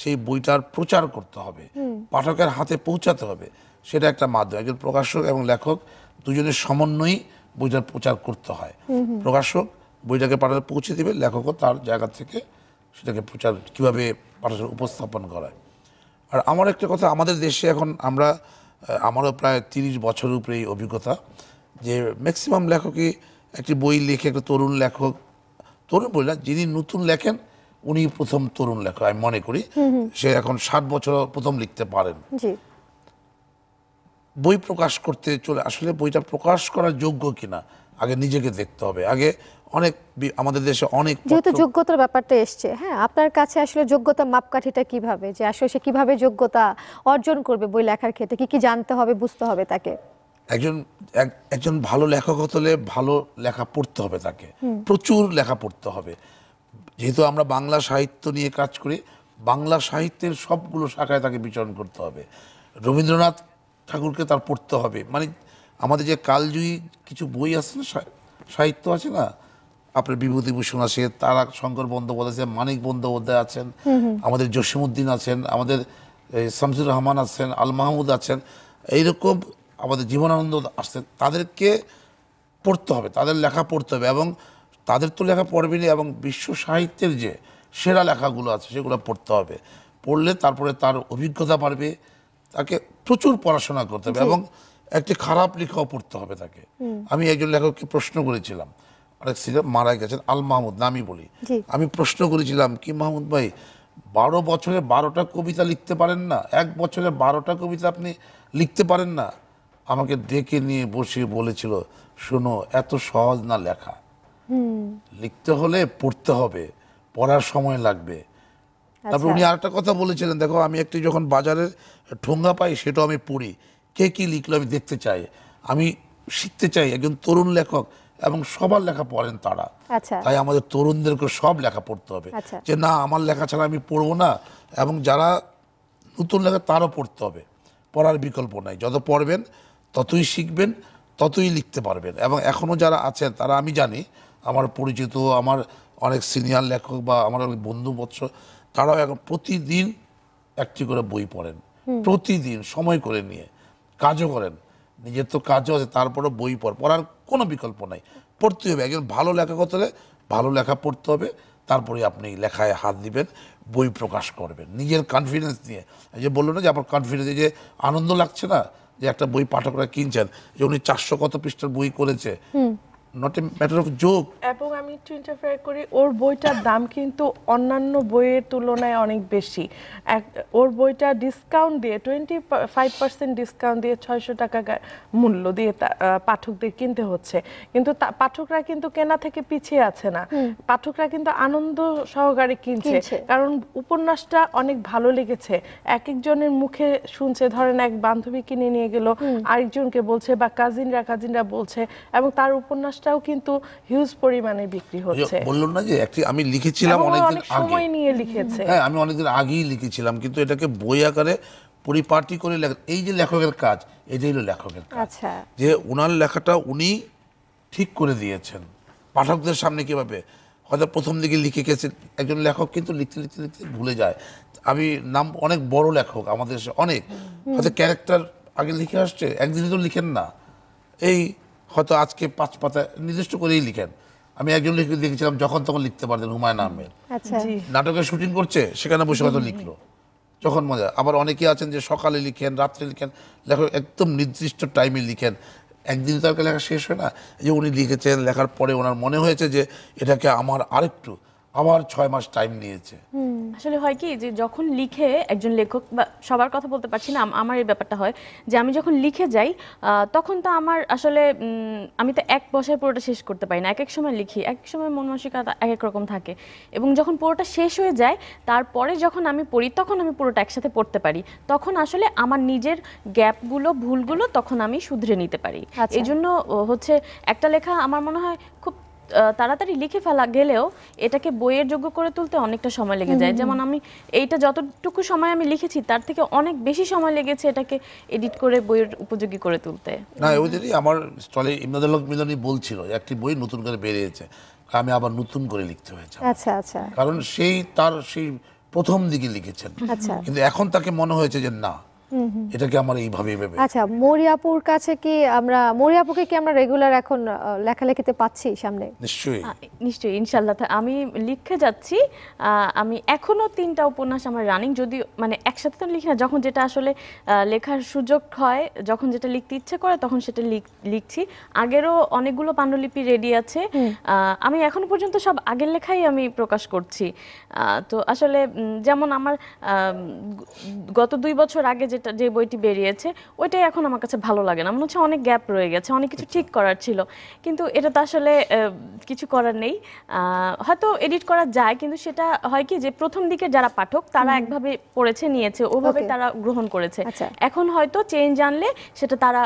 S4: সেই বইটার প্রচার করতে হবে পাঠকের হাতে পৌঁছাতে হবে সেটা একটা মাধ্যম একজন প্রকাশক এবং লেখক দুজনের সমন্বয়ই বইটার প্রচার করতে হয় প্রকাশক বইটাকে পাঠাতে পৌঁছে দেবে লেখকও তার জায়গা থেকে সেটাকে প্রচার কীভাবে পাঠাতে উপস্থাপন করায় আর আমার একটা কথা আমাদের দেশে এখন আমরা আমারও প্রায় তিরিশ বছর উপরে এই অভিজ্ঞতা যে ম্যাক্সিমাম লেখকই একটি বই লেখে একটা তরুণ লেখক তরুণ বই না যিনি নতুন লেখেন উনি প্রথম তরুণ লেখক আমি মনে করি সে এখন ষাট বছর প্রথম লিখতে পারেন বই প্রকাশ করতে চলে আসলে বইটা প্রকাশ করার যোগ্য কিনা আগে নিজেকে দেখতে হবে আগে অনেক আমাদের দেশে অনেক যেহেতু
S1: যোগ্যতার ব্যাপারটা এসছে হ্যাঁ আপনার কাছে আসলে যোগ্যতা মাপকাঠিটা কিভাবে যে আসলে সে কিভাবে যোগ্যতা অর্জন করবে বই লেখার ক্ষেত্রে কি কি জানতে হবে বুঝতে হবে তাকে
S4: একজন একজন ভালো লেখক হলে ভালো লেখা পড়তে হবে তাকে প্রচুর লেখা পড়তে হবে যেহেতু আমরা বাংলা সাহিত্য নিয়ে কাজ করি বাংলা সাহিত্যের সবগুলো শাখায় তাকে বিচরণ করতে হবে রবীন্দ্রনাথ ঠাকুরকে তার পড়তে হবে মানে আমাদের যে কালজয়ী কিছু বই আছে না সাহিত্য আছে না আপনার বিভূতিভূষণ আছে তারা শঙ্কর বন্দ্যোপাধ্যায় আছেন মানিক বন্দ্যোপাধ্যায় আছেন আমাদের জসিমুদ্দিন আছেন আমাদের শামসুর রহমান আছেন আল মাহমুদ আছেন এইরকম আমাদের জীবনানন্দ আসছেন তাদেরকে পড়তে হবে তাদের লেখা পড়তে হবে এবং তাদের তো লেখা না এবং বিশ্ব সাহিত্যের যে সেরা লেখাগুলো আছে সেগুলো পড়তে হবে পড়লে তারপরে তার অভিজ্ঞতা বাড়বে তাকে প্রচুর পড়াশোনা করতে হবে এবং একটি খারাপ লেখাও পড়তে হবে তাকে আমি একজন লেখককে প্রশ্ন করেছিলাম অনেক সিনেমা মারা গেছেন আল মাহমুদ নামই বলি আমি প্রশ্ন করেছিলাম কি মাহমুদ ভাই বারো বছরে বারোটা কবিতা লিখতে পারেন না এক বছরে বারোটা কবিতা আপনি লিখতে পারেন না আমাকে ডেকে নিয়ে বসে বলেছিল শোনো এত সহজ না লেখা লিখতে হলে পড়তে হবে পড়ার সময় লাগবে তারপর আচ্ছা। উনি আর একটা কথা বলেছিলেন দেখো আমি একটি যখন বাজারে ঠোঙ্গা পাই সেটাও আমি পড়ি কে কি লিখলো আমি দেখতে চাই আমি শিখতে চাই একজন তরুণ লেখক এবং সবার লেখা পড়েন তারা আচ্ছা। তাই আমাদের তরুণদেরকে সব লেখা পড়তে হবে আচ্ছা। যে না আমার লেখা ছাড়া আমি পড়বো না এবং যারা নতুন লেখা তারও পড়তে হবে পড়ার বিকল্প নাই যত পড়বেন ততই শিখবেন ততই লিখতে পারবেন এবং এখনও যারা আছেন তারা আমি জানি আমার পরিচিত আমার অনেক সিনিয়র লেখক বা আমার অনেক বন্ধু বৎস তারাও এখন প্রতিদিন একটি করে বই পড়েন প্রতিদিন সময় করে নিয়ে কাজও করেন নিজের তো কাজও আছে তারপরে বই পড় পড়ার কোনো বিকল্প নাই পড়তে হবে একজন ভালো লেখা করতে হলে ভালো লেখা পড়তে হবে তারপরে আপনি লেখায় হাত দিবেন বই প্রকাশ করবেন নিজের কনফিডেন্স নিয়ে এই যে বললো না যে আপনার কনফিডেন্স যে আনন্দ লাগছে না যে একটা বই পাঠকরা কিনছেন যে উনি চারশো কত পৃষ্ঠার বই করেছে
S3: এবং আমি একটু ইন্টারফেয়ার করি ওর বইটার দাম কিন্তু অন্যান্য বইয়ের তুলনায় অনেক বেশি ওর বইটা ডিসকাউন্ট দিয়ে ডিসকাউন্ট দিয়ে টাকা মূল্য দিয়ে পাঠকদের কিনতে হচ্ছে কিন্তু পাঠকরা কিন্তু কেনা থেকে পিছিয়ে আছে না পাঠকরা কিন্তু আনন্দ সহকারে কিনছে কারণ উপন্যাসটা অনেক ভালো লেগেছে এক একজনের মুখে শুনছে ধরেন এক বান্ধবী কিনে নিয়ে গেল আরেকজনকে বলছে বা কাজিনরা কাজিনরা বলছে এবং তার উপন্যাস মাছটাও কিন্তু হিউজ পরিমাণে বিক্রি হচ্ছে
S4: বললাম না যে একটি আমি লিখেছিলাম অনেকদিন আগে সময়
S3: নিয়ে লিখেছে হ্যাঁ
S4: আমি অনেকদিন আগেই লিখেছিলাম কিন্তু এটাকে বই আকারে পরিপাটি করে এই যে লেখকের কাজ এটাই হলো লেখকের কাজ আচ্ছা। যে ওনার লেখাটা উনি ঠিক করে দিয়েছেন পাঠকদের সামনে কিভাবে হয়তো প্রথম দিকে লিখে গেছেন একজন লেখক কিন্তু লিখতে লিখতে লিখতে ভুলে যায় আমি নাম অনেক বড় লেখক আমাদের অনেক হয়তো ক্যারেক্টার আগে লিখে আসছে একদিনই তো লিখেন না এই হয়তো আজকে পাঁচ পাতা নির্দিষ্ট করেই লিখেন আমি একজন লিখে দেখেছিলাম যখন তখন লিখতে পারতেন হুমায়ুন আহমেদ আচ্ছা। নাটকের শুটিং করছে সেখানে বসে হয়তো লিখলো যখন মজা আবার অনেকে আছেন যে সকালে লিখেন রাত্রে লিখেন লেখক একদম নির্দিষ্ট টাইমে লিখেন একদিন তার লেখা শেষ হয় না যে উনি লিখেছেন লেখার পরে ওনার মনে হয়েছে যে এটাকে আমার আরেকটু আমার ছয় মাস টাইম নিয়েছে
S5: আসলে হয় কি যে যখন লিখে একজন লেখক বা সবার কথা বলতে পারছি না আমার এই ব্যাপারটা হয় যে আমি যখন লিখে যাই তখন তো আমার আসলে আমি তো এক বসায় পুরোটা শেষ করতে পারি না এক এক সময় লিখি এক এক সময় মন মানসিকতা এক এক রকম থাকে এবং যখন পুরোটা শেষ হয়ে যায় তারপরে যখন আমি পড়ি তখন আমি পুরোটা একসাথে পড়তে পারি তখন আসলে আমার নিজের গ্যাপগুলো ভুলগুলো তখন আমি শুধরে নিতে পারি আচ্ছা। এই জন্য হচ্ছে একটা লেখা আমার মনে হয় খুব তাড়াতাড়ি লিখে ফেলা গেলেও এটাকে বইয়ের যোগ্য করে তুলতে অনেকটা সময় লেগে যায় যেমন আমি এইটা যতটুকু সময় আমি লিখেছি তার থেকে অনেক বেশি সময় লেগেছে এটাকে এডিট করে বইয়ের উপযোগী
S4: করে তুলতে না ওই যদি আমার স্টলে ইমদাদুল হক মিলনই বলছিল একটি বই নতুন করে বেরিয়েছে আমি আবার নতুন করে লিখতে হয়েছে আচ্ছা আচ্ছা কারণ সেই তার সেই প্রথম দিকে লিখেছেন আচ্ছা। কিন্তু এখন তাকে মনে হয়েছে যে না এটাকে আমরা এইভাবে ভেবে
S1: আচ্ছা মরিয়াপুর
S5: কাছে কি আমরা মরিয়াপুকে কি আমরা রেগুলার এখন লেখালেখিতে পাচ্ছি সামনে নিশ্চয়ই নিশ্চয়ই ইনশাল্লাহ আমি লিখে যাচ্ছি আমি এখনো তিনটা উপন্যাস আমার রানিং যদি মানে একসাথে তো লিখি না যখন যেটা আসলে লেখার সুযোগ হয় যখন যেটা লিখতে ইচ্ছে করে তখন সেটা লিখছি আগেরও অনেকগুলো পাণ্ডুলিপি রেডি আছে আমি এখনো পর্যন্ত সব আগের লেখাই আমি প্রকাশ করছি তো আসলে যেমন আমার গত দুই বছর আগে যে যেটা যে বইটি বেরিয়েছে ওইটাই এখন আমার কাছে ভালো লাগে না মনে হচ্ছে অনেক গ্যাপ রয়ে গেছে অনেক কিছু আচ্ছা। ঠিক করার ছিল কিন্তু এটা তো আসলে কিছু করার নেই হয়তো এডিট করা যায় কিন্তু সেটা হয় কি যে প্রথম দিকে যারা পাঠক তারা একভাবে পড়েছে নিয়েছে ওভাবে তারা গ্রহণ করেছে আচ্ছা। এখন হয়তো চেঞ্জ আনলে সেটা তারা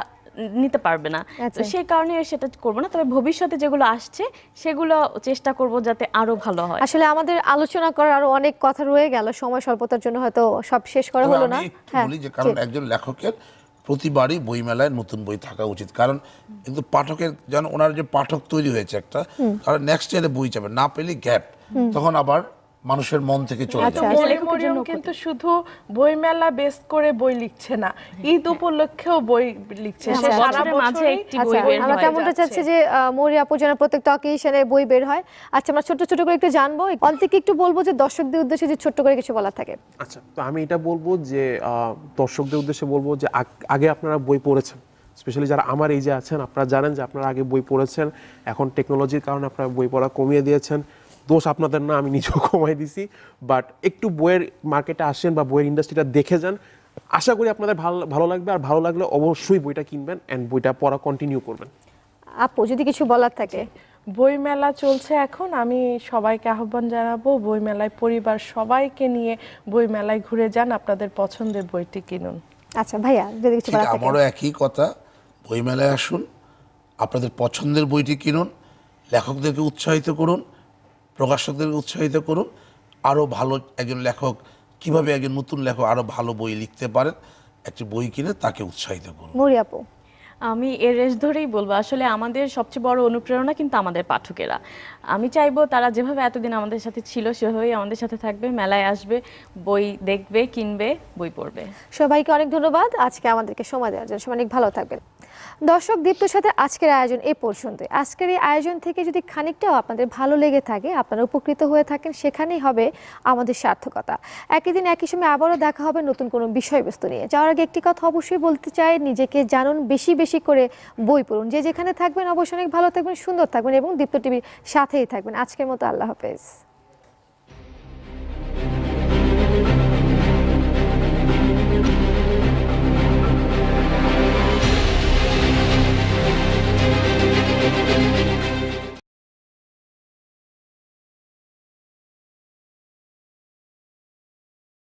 S5: নিতে পারবে না আচ্ছা। তো সেই কারণে সেটা করব না তবে ভবিষ্যতে যেগুলো আসছে সেগুলো চেষ্টা করব যাতে আরো ভালো হয় আসলে আমাদের আলোচনা করার আরো অনেক কথা রয়ে গেল সময় স্বল্পতার
S1: জন্য হয়তো সব শেষ করা হলো না হ্যাঁ, বলি যে কারণ
S4: একজন লেখকের প্রতিবারই বইমেলায় নতুন বই থাকা উচিত কারণ কিন্তু পাঠকের যেন ওনার যে পাঠক তৈরি হয়েছে একটা কারণ নেক্সট ইয়ারে বই যাবে না পেলে গ্যাপ তখন আবার মানুষের মন থেকে চলে আচ্ছা, যায় আচ্ছা,
S3: মরিয়ম কিন্তু শুধু বইমেলা বেস করে বই লিখছে না হ্যাঁ, ঈদ উপলক্ষেও বই লিখছে হ্যাঁ, হ্যাঁ, আমরা তেমনটা চাচ্ছি যে
S1: মরি আপু যেন প্রত্যেক অকেশনে বই বের হয় আচ্ছা আমরা ছোট ছোট করে একটু জানবো অন্তিকে একটু বলবো যে দর্শকদের উদ্দেশ্যে যে ছোট করে কিছু বলা থাকে
S2: আচ্ছা তো আমি এটা বলবো যে দর্শকদের উদ্দেশ্যে বলবো যে আগে আপনারা বই পড়েছেন স্পেশালি যারা আমার এই যে আছেন আপনারা জানেন যে আপনারা আগে বই পড়েছেন এখন টেকনোলজির কারণে আপনারা বই পড়া কমিয়ে দিয়েছেন দোষ আপনাদের না আমি নিজেও কমাই দিছি বাট একটু বইয়ের মার্কেটে আসেন বা বইয়ের ইন্ডাস্ট্রিটা দেখে যান আশা করি আপনাদের ভালো ভালো লাগবে আর ভালো লাগলে অবশ্যই বইটা কিনবেন অ্যান্ড বইটা পড়া কন্টিনিউ করবেন
S3: আপু যদি কিছু বলার থাকে বইমেলা চলছে এখন আমি সবাইকে আহ্বান জানাবো বইমেলায় পরিবার সবাইকে নিয়ে বইমেলায় ঘুরে যান আপনাদের পছন্দের বইটি কিনুন আচ্ছা ভাইয়া যদি কিছু বলার আমারও
S4: একই কথা বইমেলায় আসুন আপনাদের পছন্দের বইটি কিনুন লেখকদেরকে উৎসাহিত করুন প্রকাশকদের উৎসাহিত করুন আরও ভালো একজন লেখক কিভাবে একজন নতুন লেখক আরও ভালো বই লিখতে পারেন একটি বই কিনে তাকে উৎসাহিত
S5: করুন মরিয়াপু আমি এর রেশ ধরেই বলবো আসলে আমাদের সবচেয়ে বড় অনুপ্রেরণা কিন্তু আমাদের পাঠকেরা আমি চাইবো তারা যেভাবে এতদিন আমাদের সাথে ছিল সেভাবেই আমাদের সাথে থাকবে মেলায় আসবে বই দেখবে কিনবে বই পড়বে সবাইকে অনেক ধন্যবাদ আজকে আমাদেরকে সময় দেওয়ার জন্য সবাই অনেক ভালো থাকবেন
S1: দর্শক দীপ্তর সাথে আজকের আয়োজন এ পর্যন্ত আজকের এই আয়োজন থেকে যদি খানিকটাও আপনাদের ভালো লেগে থাকে আপনারা উপকৃত হয়ে থাকেন সেখানেই হবে আমাদের সার্থকতা একই দিন একই সময় আবারও দেখা হবে নতুন কোনো বিষয়বস্তু নিয়ে যাওয়ার আগে একটি কথা অবশ্যই বলতে চাই নিজেকে জানুন বেশি বেশি করে বই পড়ুন যে যেখানে থাকবেন অবশ্যই অনেক ভালো থাকবেন সুন্দর থাকবেন এবং দীপ্ত টিভির সাথেই থাকবেন আজকের মতো আল্লাহ হাফেজ